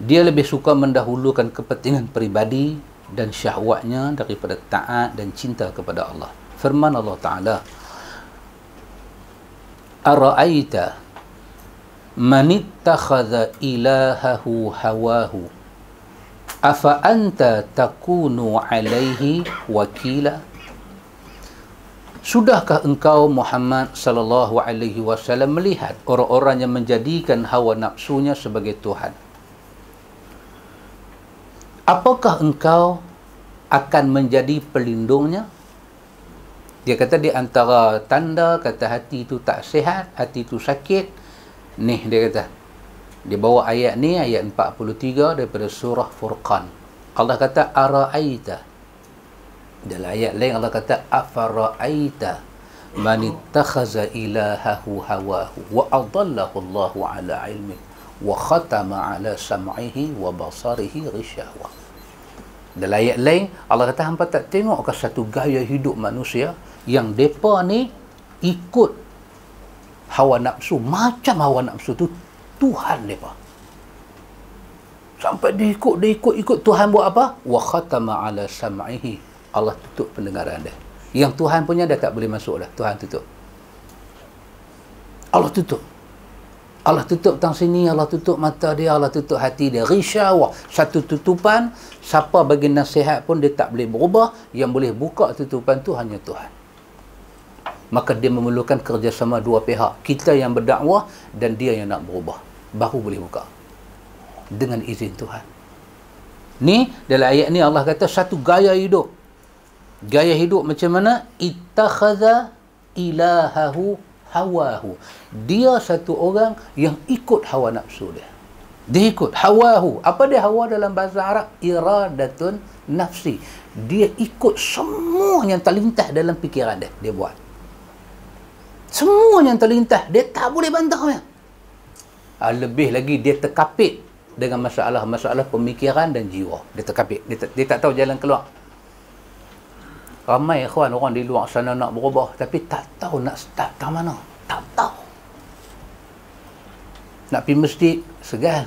dia lebih suka mendahulukan kepentingan peribadi dan syahwatnya daripada taat dan cinta kepada Allah. Firman Allah Ta'ala, Ara'aita manittakhadha ilahahu hawahu afa anta takunu alaihi wakila Sudahkah engkau Muhammad sallallahu alaihi wasallam melihat orang-orang yang menjadikan hawa nafsunya sebagai tuhan apakah engkau akan menjadi pelindungnya? Dia kata di antara tanda kata hati itu tak sihat, hati itu sakit. Ni dia kata. di bawah ayat ni ayat 43 daripada surah Furqan. Allah kata ara'aita. Dalam ayat lain Allah kata afara'aita man ittakhadha ilahahu hawahu wa adallahu Allahu ala ilmihi wa khatama ala sam'ihi wa basarihi rishawa dalam ayat lain Allah kata hampa tak tengok ke satu gaya hidup manusia yang depa ni ikut hawa nafsu macam hawa nafsu tu Tuhan depa sampai dia ikut dia ikut ikut Tuhan buat apa wa khatama ala sam'ihi Allah tutup pendengaran dia yang Tuhan punya dah tak boleh masuk dah Tuhan tutup Allah tutup Allah tutup tang sini, Allah tutup mata dia, Allah tutup hati dia. Rishawah. Satu tutupan, siapa bagi nasihat pun dia tak boleh berubah. Yang boleh buka tutupan tu hanya Tuhan. Maka dia memerlukan kerjasama dua pihak. Kita yang berdakwah dan dia yang nak berubah. Baru boleh buka. Dengan izin Tuhan. Ni, dalam ayat ni Allah kata satu gaya hidup. Gaya hidup macam mana? Ittakhaza ilahahu hawahu. Dia satu orang yang ikut hawa nafsu dia. Dia ikut hawahu. Apa dia hawa dalam bahasa Arab? Iradatun nafsi. Dia ikut semua yang terlintah dalam fikiran dia. Dia buat. Semua yang terlintah Dia tak boleh bantah. Ya? Lebih lagi dia terkapit dengan masalah-masalah pemikiran dan jiwa. Dia terkapit. Dia, dia tak tahu jalan keluar ramai kawan orang di luar sana nak berubah tapi tak tahu nak start ke mana tak tahu nak pergi masjid segan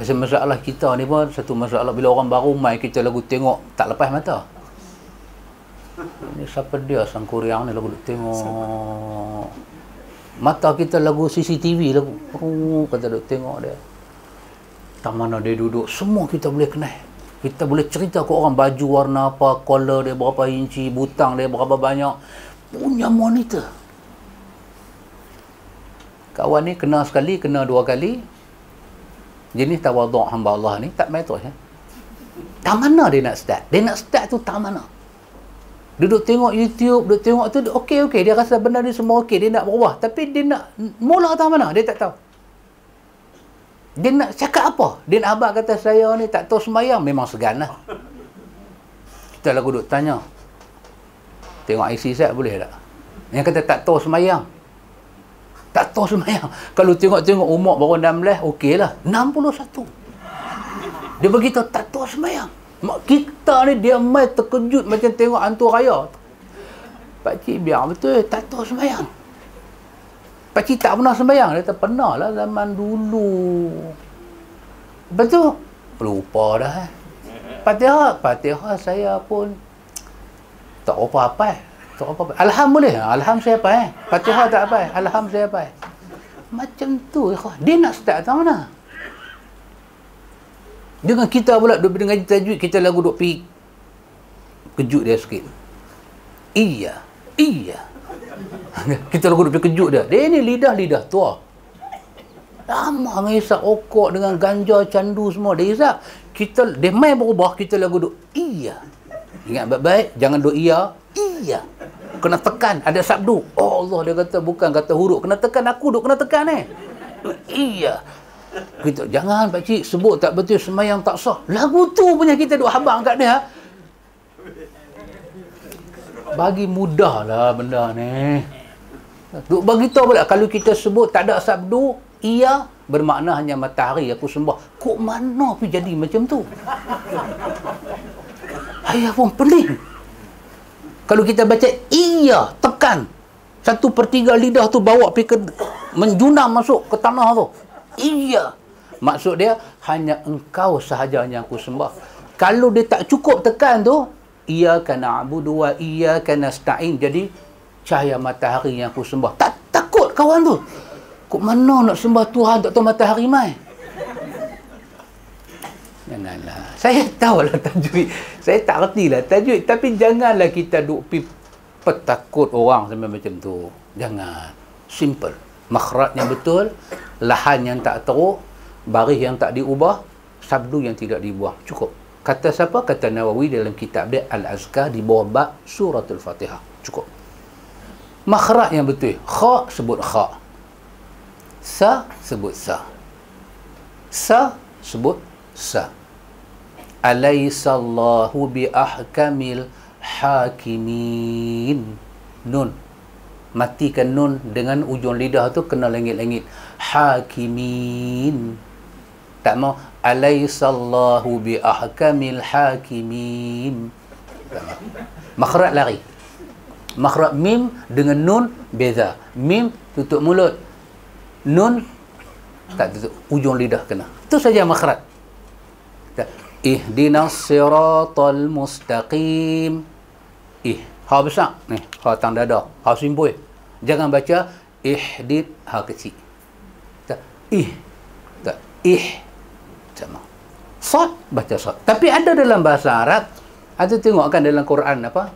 pasal masalah kita ni pun satu masalah bila orang baru mai kita lagu tengok tak lepas mata ni siapa dia sang kuryang ni lagu tengok mata kita lagu CCTV lagu oh, kata duk tengok dia tak mana dia duduk semua kita boleh kenal kita boleh cerita ke orang baju warna apa collar dia berapa inci butang dia berapa banyak punya monitor kawan ni kena sekali kena dua kali jenis tawaduk hamba Allah ni tak main terus eh? tak mana dia nak start dia nak start tu tak mana duduk tengok YouTube duduk tengok tu ok ok dia rasa benda ni semua ok dia nak berubah tapi dia nak mula tak mana dia tak tahu dia nak cakap apa? Dia nak abang kata saya ni tak tahu semayang. Memang segan lah. Kita lagu duduk tanya. Tengok IC set boleh tak? Yang kata tak tahu semayang. Tak tahu semayang. (laughs) Kalau tengok-tengok umur baru 16, okey lah. 61. Dia beritahu tak tahu semayang. Mak kita ni dia main terkejut macam tengok hantu raya. Pakcik biar betul. Tak tahu semayang. Pakcik tak pernah sembayang, Dia kata, pernah lah zaman dulu. Lepas tu, lupa dah. Eh. Patiha, patiha saya pun tak apa apa. Eh. Tak apa, -apa. Alhamdulillah, alham saya apa eh. Patiha tak apa eh. Alhamdulillah saya apa eh. Macam tu, dia nak start tahu mana. Dengan kita pula, dengan ngaji tajwid, kita lagu duk pergi kejut dia sikit. Iya, iya. (laughs) kita lagu dia kejut dia. Dia ni lidah-lidah tua. Lama dengan isap okok dengan ganja candu semua. Dia isap, kita, dia main berubah, kita lagu duk, iya. Ingat baik-baik, jangan duk iya. Iya. Kena tekan, ada sabdu. Oh Allah, dia kata bukan, kata huruf. Kena tekan aku duk, kena tekan Eh. Iya. Kita, jangan Pak Cik sebut tak betul, semayang tak sah. Lagu tu punya kita duk habang kat dia. Bagi mudahlah benda ni. Duk beritahu pula kalau kita sebut tak ada sabdu, ia bermakna hanya matahari aku sembah. Kok mana pi jadi macam tu? Ayah pun pelik. Kalau kita baca ia tekan satu per tiga lidah tu bawa pi ke menjunam masuk ke tanah tu. Ia Maksud dia hanya engkau sahaja yang aku sembah. Kalau dia tak cukup tekan tu, ia kena abudu wa ia kena sta'in. Jadi cahaya matahari yang aku sembah. Tak takut kawan tu. Kok mana nak sembah Tuhan tak tahu matahari mai? Janganlah. Saya lah tajwid. Saya tak lah tajwid. Tapi janganlah kita duk pi petakut orang sampai macam tu. Jangan. Simple. Makhrat yang betul. Lahan yang tak teruk. Baris yang tak diubah. Sabdu yang tidak dibuang. Cukup. Kata siapa? Kata Nawawi dalam kitab dia Al-Azkar di bawah bab suratul Fatihah. Cukup makhraj yang betul kha sebut kha sa sebut sa sa sebut sa alaisallahu bi ahkamil hakimin nun matikan nun dengan ujung lidah tu kena langit-langit hakimin tak mau alaisallahu bi ahkamil hakimin makhraj lari makhraj mim dengan nun beza mim tutup mulut nun tak tutup ujung lidah kena itu saja makhraj ihdinas siratal mustaqim ih ha besar nih, ha tang dada ha simbol jangan baca ihdid ha kecil tak ih tak ih sama Sot baca sot. tapi ada dalam bahasa arab ada tengokkan dalam quran apa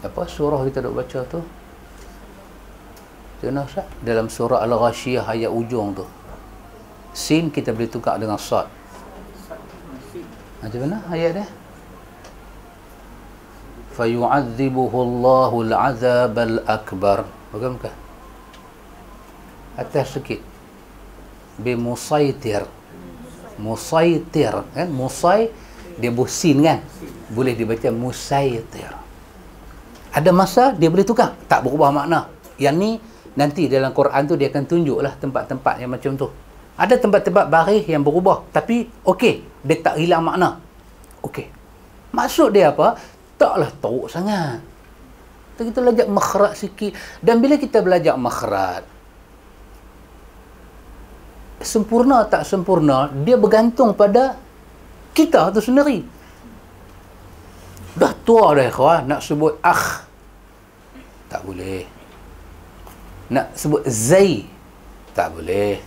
apa surah kita nak baca tu Jenah sah dalam surah Al-Ghashiyah ayat ujung tu. Sin kita boleh tukar dengan sad. Macam mana ayat dia? Fayu'adzibuhu Allahu al-'adzabal akbar. Faham ke? Atas sikit. Bi musaitir. Musaitir kan? Musai dia bu sin kan? Boleh dibaca musaitir ada masa dia boleh tukar tak berubah makna yang ni nanti dalam Quran tu dia akan tunjuklah tempat-tempat yang macam tu ada tempat-tempat barih yang berubah tapi okey dia tak hilang makna okey maksud dia apa taklah teruk sangat Jadi kita belajar makhrat sikit dan bila kita belajar makhrat sempurna tak sempurna dia bergantung pada kita tu sendiri Dah tua dah ikhwan nak sebut akh. Tak boleh. Nak sebut zai. Tak boleh.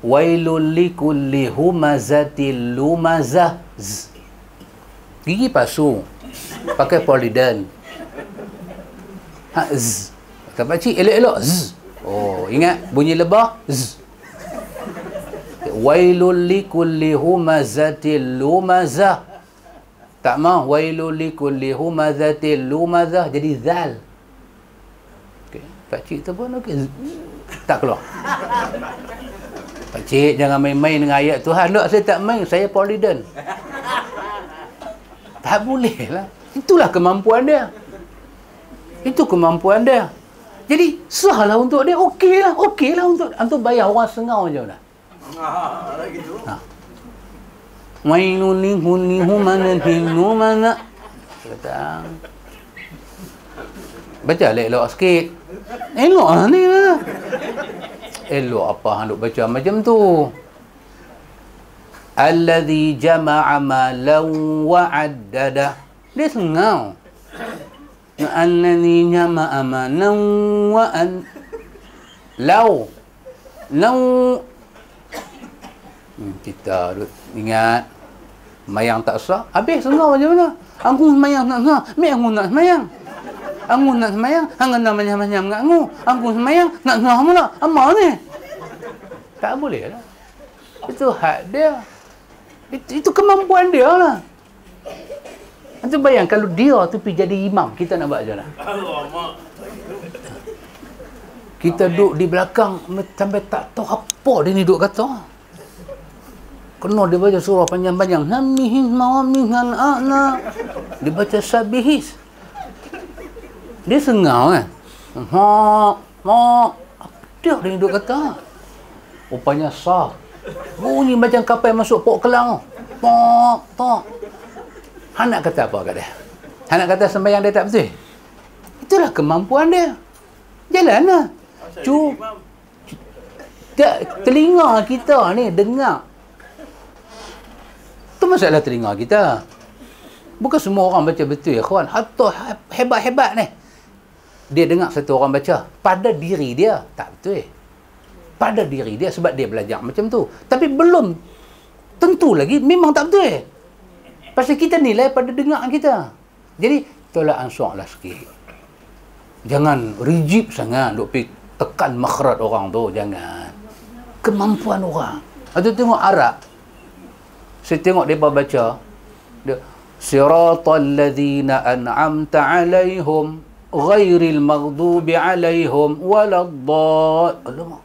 Wailul likulli humazatil lumazah. Gigi palsu. Pakai polidan. Ha, z. Kata pakcik, elok-elok. Z. Oh, ingat bunyi lebah? Z. Wailul likulli humazatil lumazah. Tak mau wailul likulli humazatil lumazah jadi zal. Okey, pak cik tu pun okey. Tak keluar. Pak cik jangan main-main dengan ayat Tuhan. Lok saya tak main, saya polident. Tak boleh lah. Itulah kemampuan dia. Itu kemampuan dia. Jadi, sahlah untuk dia. okey lah, okey lah untuk untuk bayar orang sengau je lah. Ha, gitu. Ha. Wailul likulli humanatin humana. Kata. Baca lah elok sikit. Elok lah ni lah. Elok apa hang duk baca macam tu. Alladhi jama'a malau wa'addada. Dia sengau. Alladhi jama'a malau wa'addada. Lau. Lau. Hmm, kita harus ingat mayang tak sah habis sengah macam mana angung mayang nak sah mi angung nak mayang angung nak mayang hang kena menyam-menyam ngak ngu angung mayang nak sah mula amma ni tak boleh lah itu hak dia itu, itu kemampuan dia lah Antum bayang kalau dia tu pergi jadi imam, kita nak buat macam mana? Kita duduk di belakang sampai tak tahu apa dia ni duduk kata penuh dia baca surah panjang-panjang hamihin mawamin kan ana dia baca sabihis dia sengau kan ha ma ha. apa dia yang dia kata rupanya sah bunyi macam kapal masuk pok kelang pok ha, tok. Ha. hanak kata apa kat dia hanak kata sembahyang dia tak betul itulah kemampuan dia jalanlah cu tak telinga kita ni dengar itu masalah teringat kita. Bukan semua orang baca betul ya kawan. Hatta hebat-hebat ni. Dia dengar satu orang baca. Pada diri dia, tak betul eh. Pada diri dia sebab dia belajar macam tu. Tapi belum tentu lagi memang tak betul eh. Pasal kita nilai pada dengar kita. Jadi, tolak ansur lah sikit. Jangan rigid sangat duk pergi tekan makhrat orang tu. Jangan. Kemampuan orang. Atau tengok Arab saya tengok depa baca dia siratal ladzina an'amta alaihim ghairil maghdubi alaihim waladdallin Allah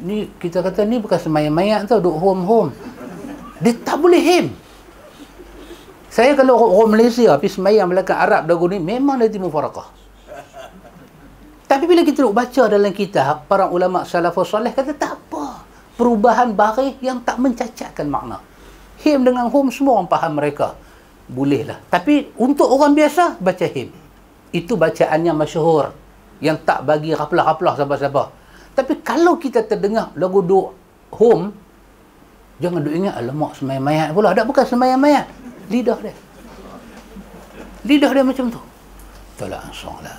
ni kita kata ni bukan semayang-mayang tau duk home-home dia tak boleh him saya kalau orang Malaysia pergi semayang belakang Arab dagu ni memang dia timur farakah tapi bila kita duk baca dalam kitab para ulama salafus salih kata tak perubahan barih yang tak mencacatkan makna. Him dengan hum semua orang faham mereka. Bolehlah. Tapi untuk orang biasa, baca him. Itu bacaan yang masyhur Yang tak bagi raplah-raplah siapa-siapa. Tapi kalau kita terdengar lagu duk hum, jangan duk ingat, alamak semayang mayat pula. Tak bukan semayang mayat. Lidah dia. Lidah dia macam tu. Tolak ansur lah.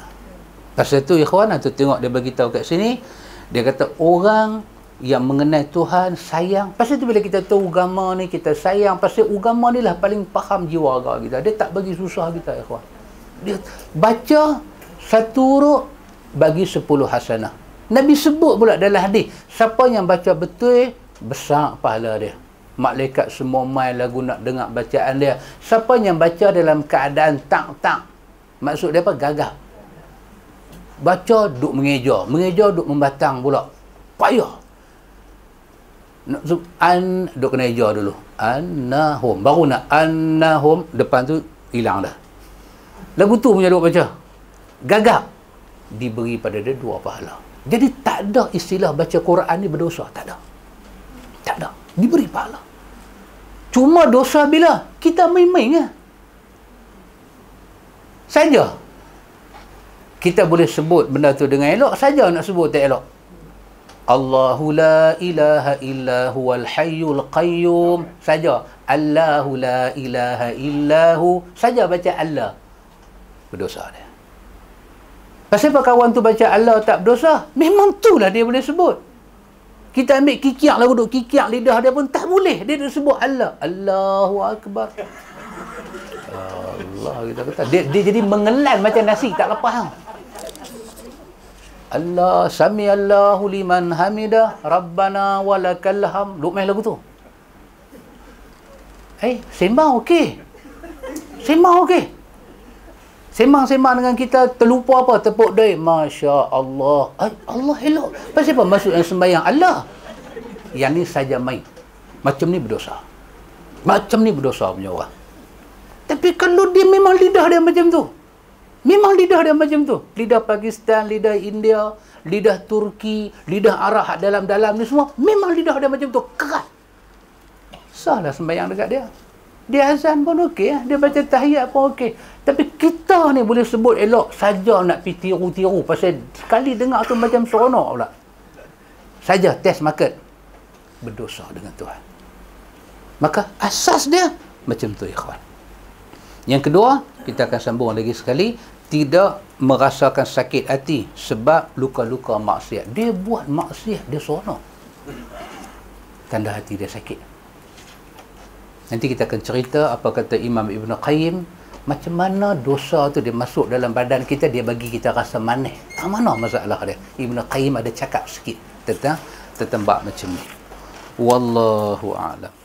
Pasal tu ikhwan, tu tengok dia bagi tahu kat sini, dia kata orang yang mengenai Tuhan sayang pasal tu bila kita tahu agama ni kita sayang pasal agama ni lah paling faham jiwa agama kita dia tak bagi susah kita ikhwan dia baca satu huruf bagi sepuluh hasanah Nabi sebut pula dalam hadis siapa yang baca betul besar pahala dia malaikat semua mai lagu nak dengar bacaan dia siapa yang baca dalam keadaan tak tak maksud dia apa gagah baca duk mengeja mengeja duk membatang pula payah an dok kena hijau dulu annahum baru nak annahum depan tu hilang dah lagu tu punya dua baca gagap diberi pada dia dua pahala jadi tak ada istilah baca Quran ni berdosa tak ada tak ada diberi pahala cuma dosa bila kita main-main ya? saja kita boleh sebut benda tu dengan elok saja nak sebut tak elok Allahu la ilaha illa huwal hayyul qayyum saja. Allahu la ilaha illa hu saja baca Allah. Berdosa dia. Pasal apa kawan tu baca Allah tak berdosa? Memang tu lah dia boleh sebut. Kita ambil kikiak lah duduk kikiak lidah dia pun tak boleh. Dia duduk sebut Allah. Allahu Akbar. Allah kita kata. Dia, dia jadi mengelan macam nasi tak lepas. Allah sami Allahu liman hamidah rabbana walakal ham duk main lagu tu eh sembang okey sembang okey sembang-sembang dengan kita terlupa apa tepuk dai masya Allah Allah elok pasal apa masuk yang sembahyang Allah yang ni saja mai, macam ni berdosa macam ni berdosa punya orang tapi kalau dia memang lidah dia macam tu Memang lidah dia macam tu. Lidah Pakistan, lidah India, lidah Turki, lidah Arab dalam-dalam ni semua. Memang lidah dia macam tu. Keras. Salah sembahyang dekat dia. Dia azan pun okey. Eh. Dia baca tahiyat pun okey. Tapi kita ni boleh sebut elok saja nak pergi tiru-tiru. Pasal sekali dengar tu macam seronok pula. Saja test market. Berdosa dengan Tuhan. Maka asas dia macam tu ikhwan. Yang kedua, kita akan sambung lagi sekali tidak merasakan sakit hati sebab luka-luka maksiat. Dia buat maksiat, dia seronok. Tanda hati dia sakit. Nanti kita akan cerita apa kata Imam Ibn Qayyim. Macam mana dosa tu dia masuk dalam badan kita, dia bagi kita rasa manis. Tak mana masalah dia. Ibn Qayyim ada cakap sikit tentang tertembak macam ni. Wallahu a'lam.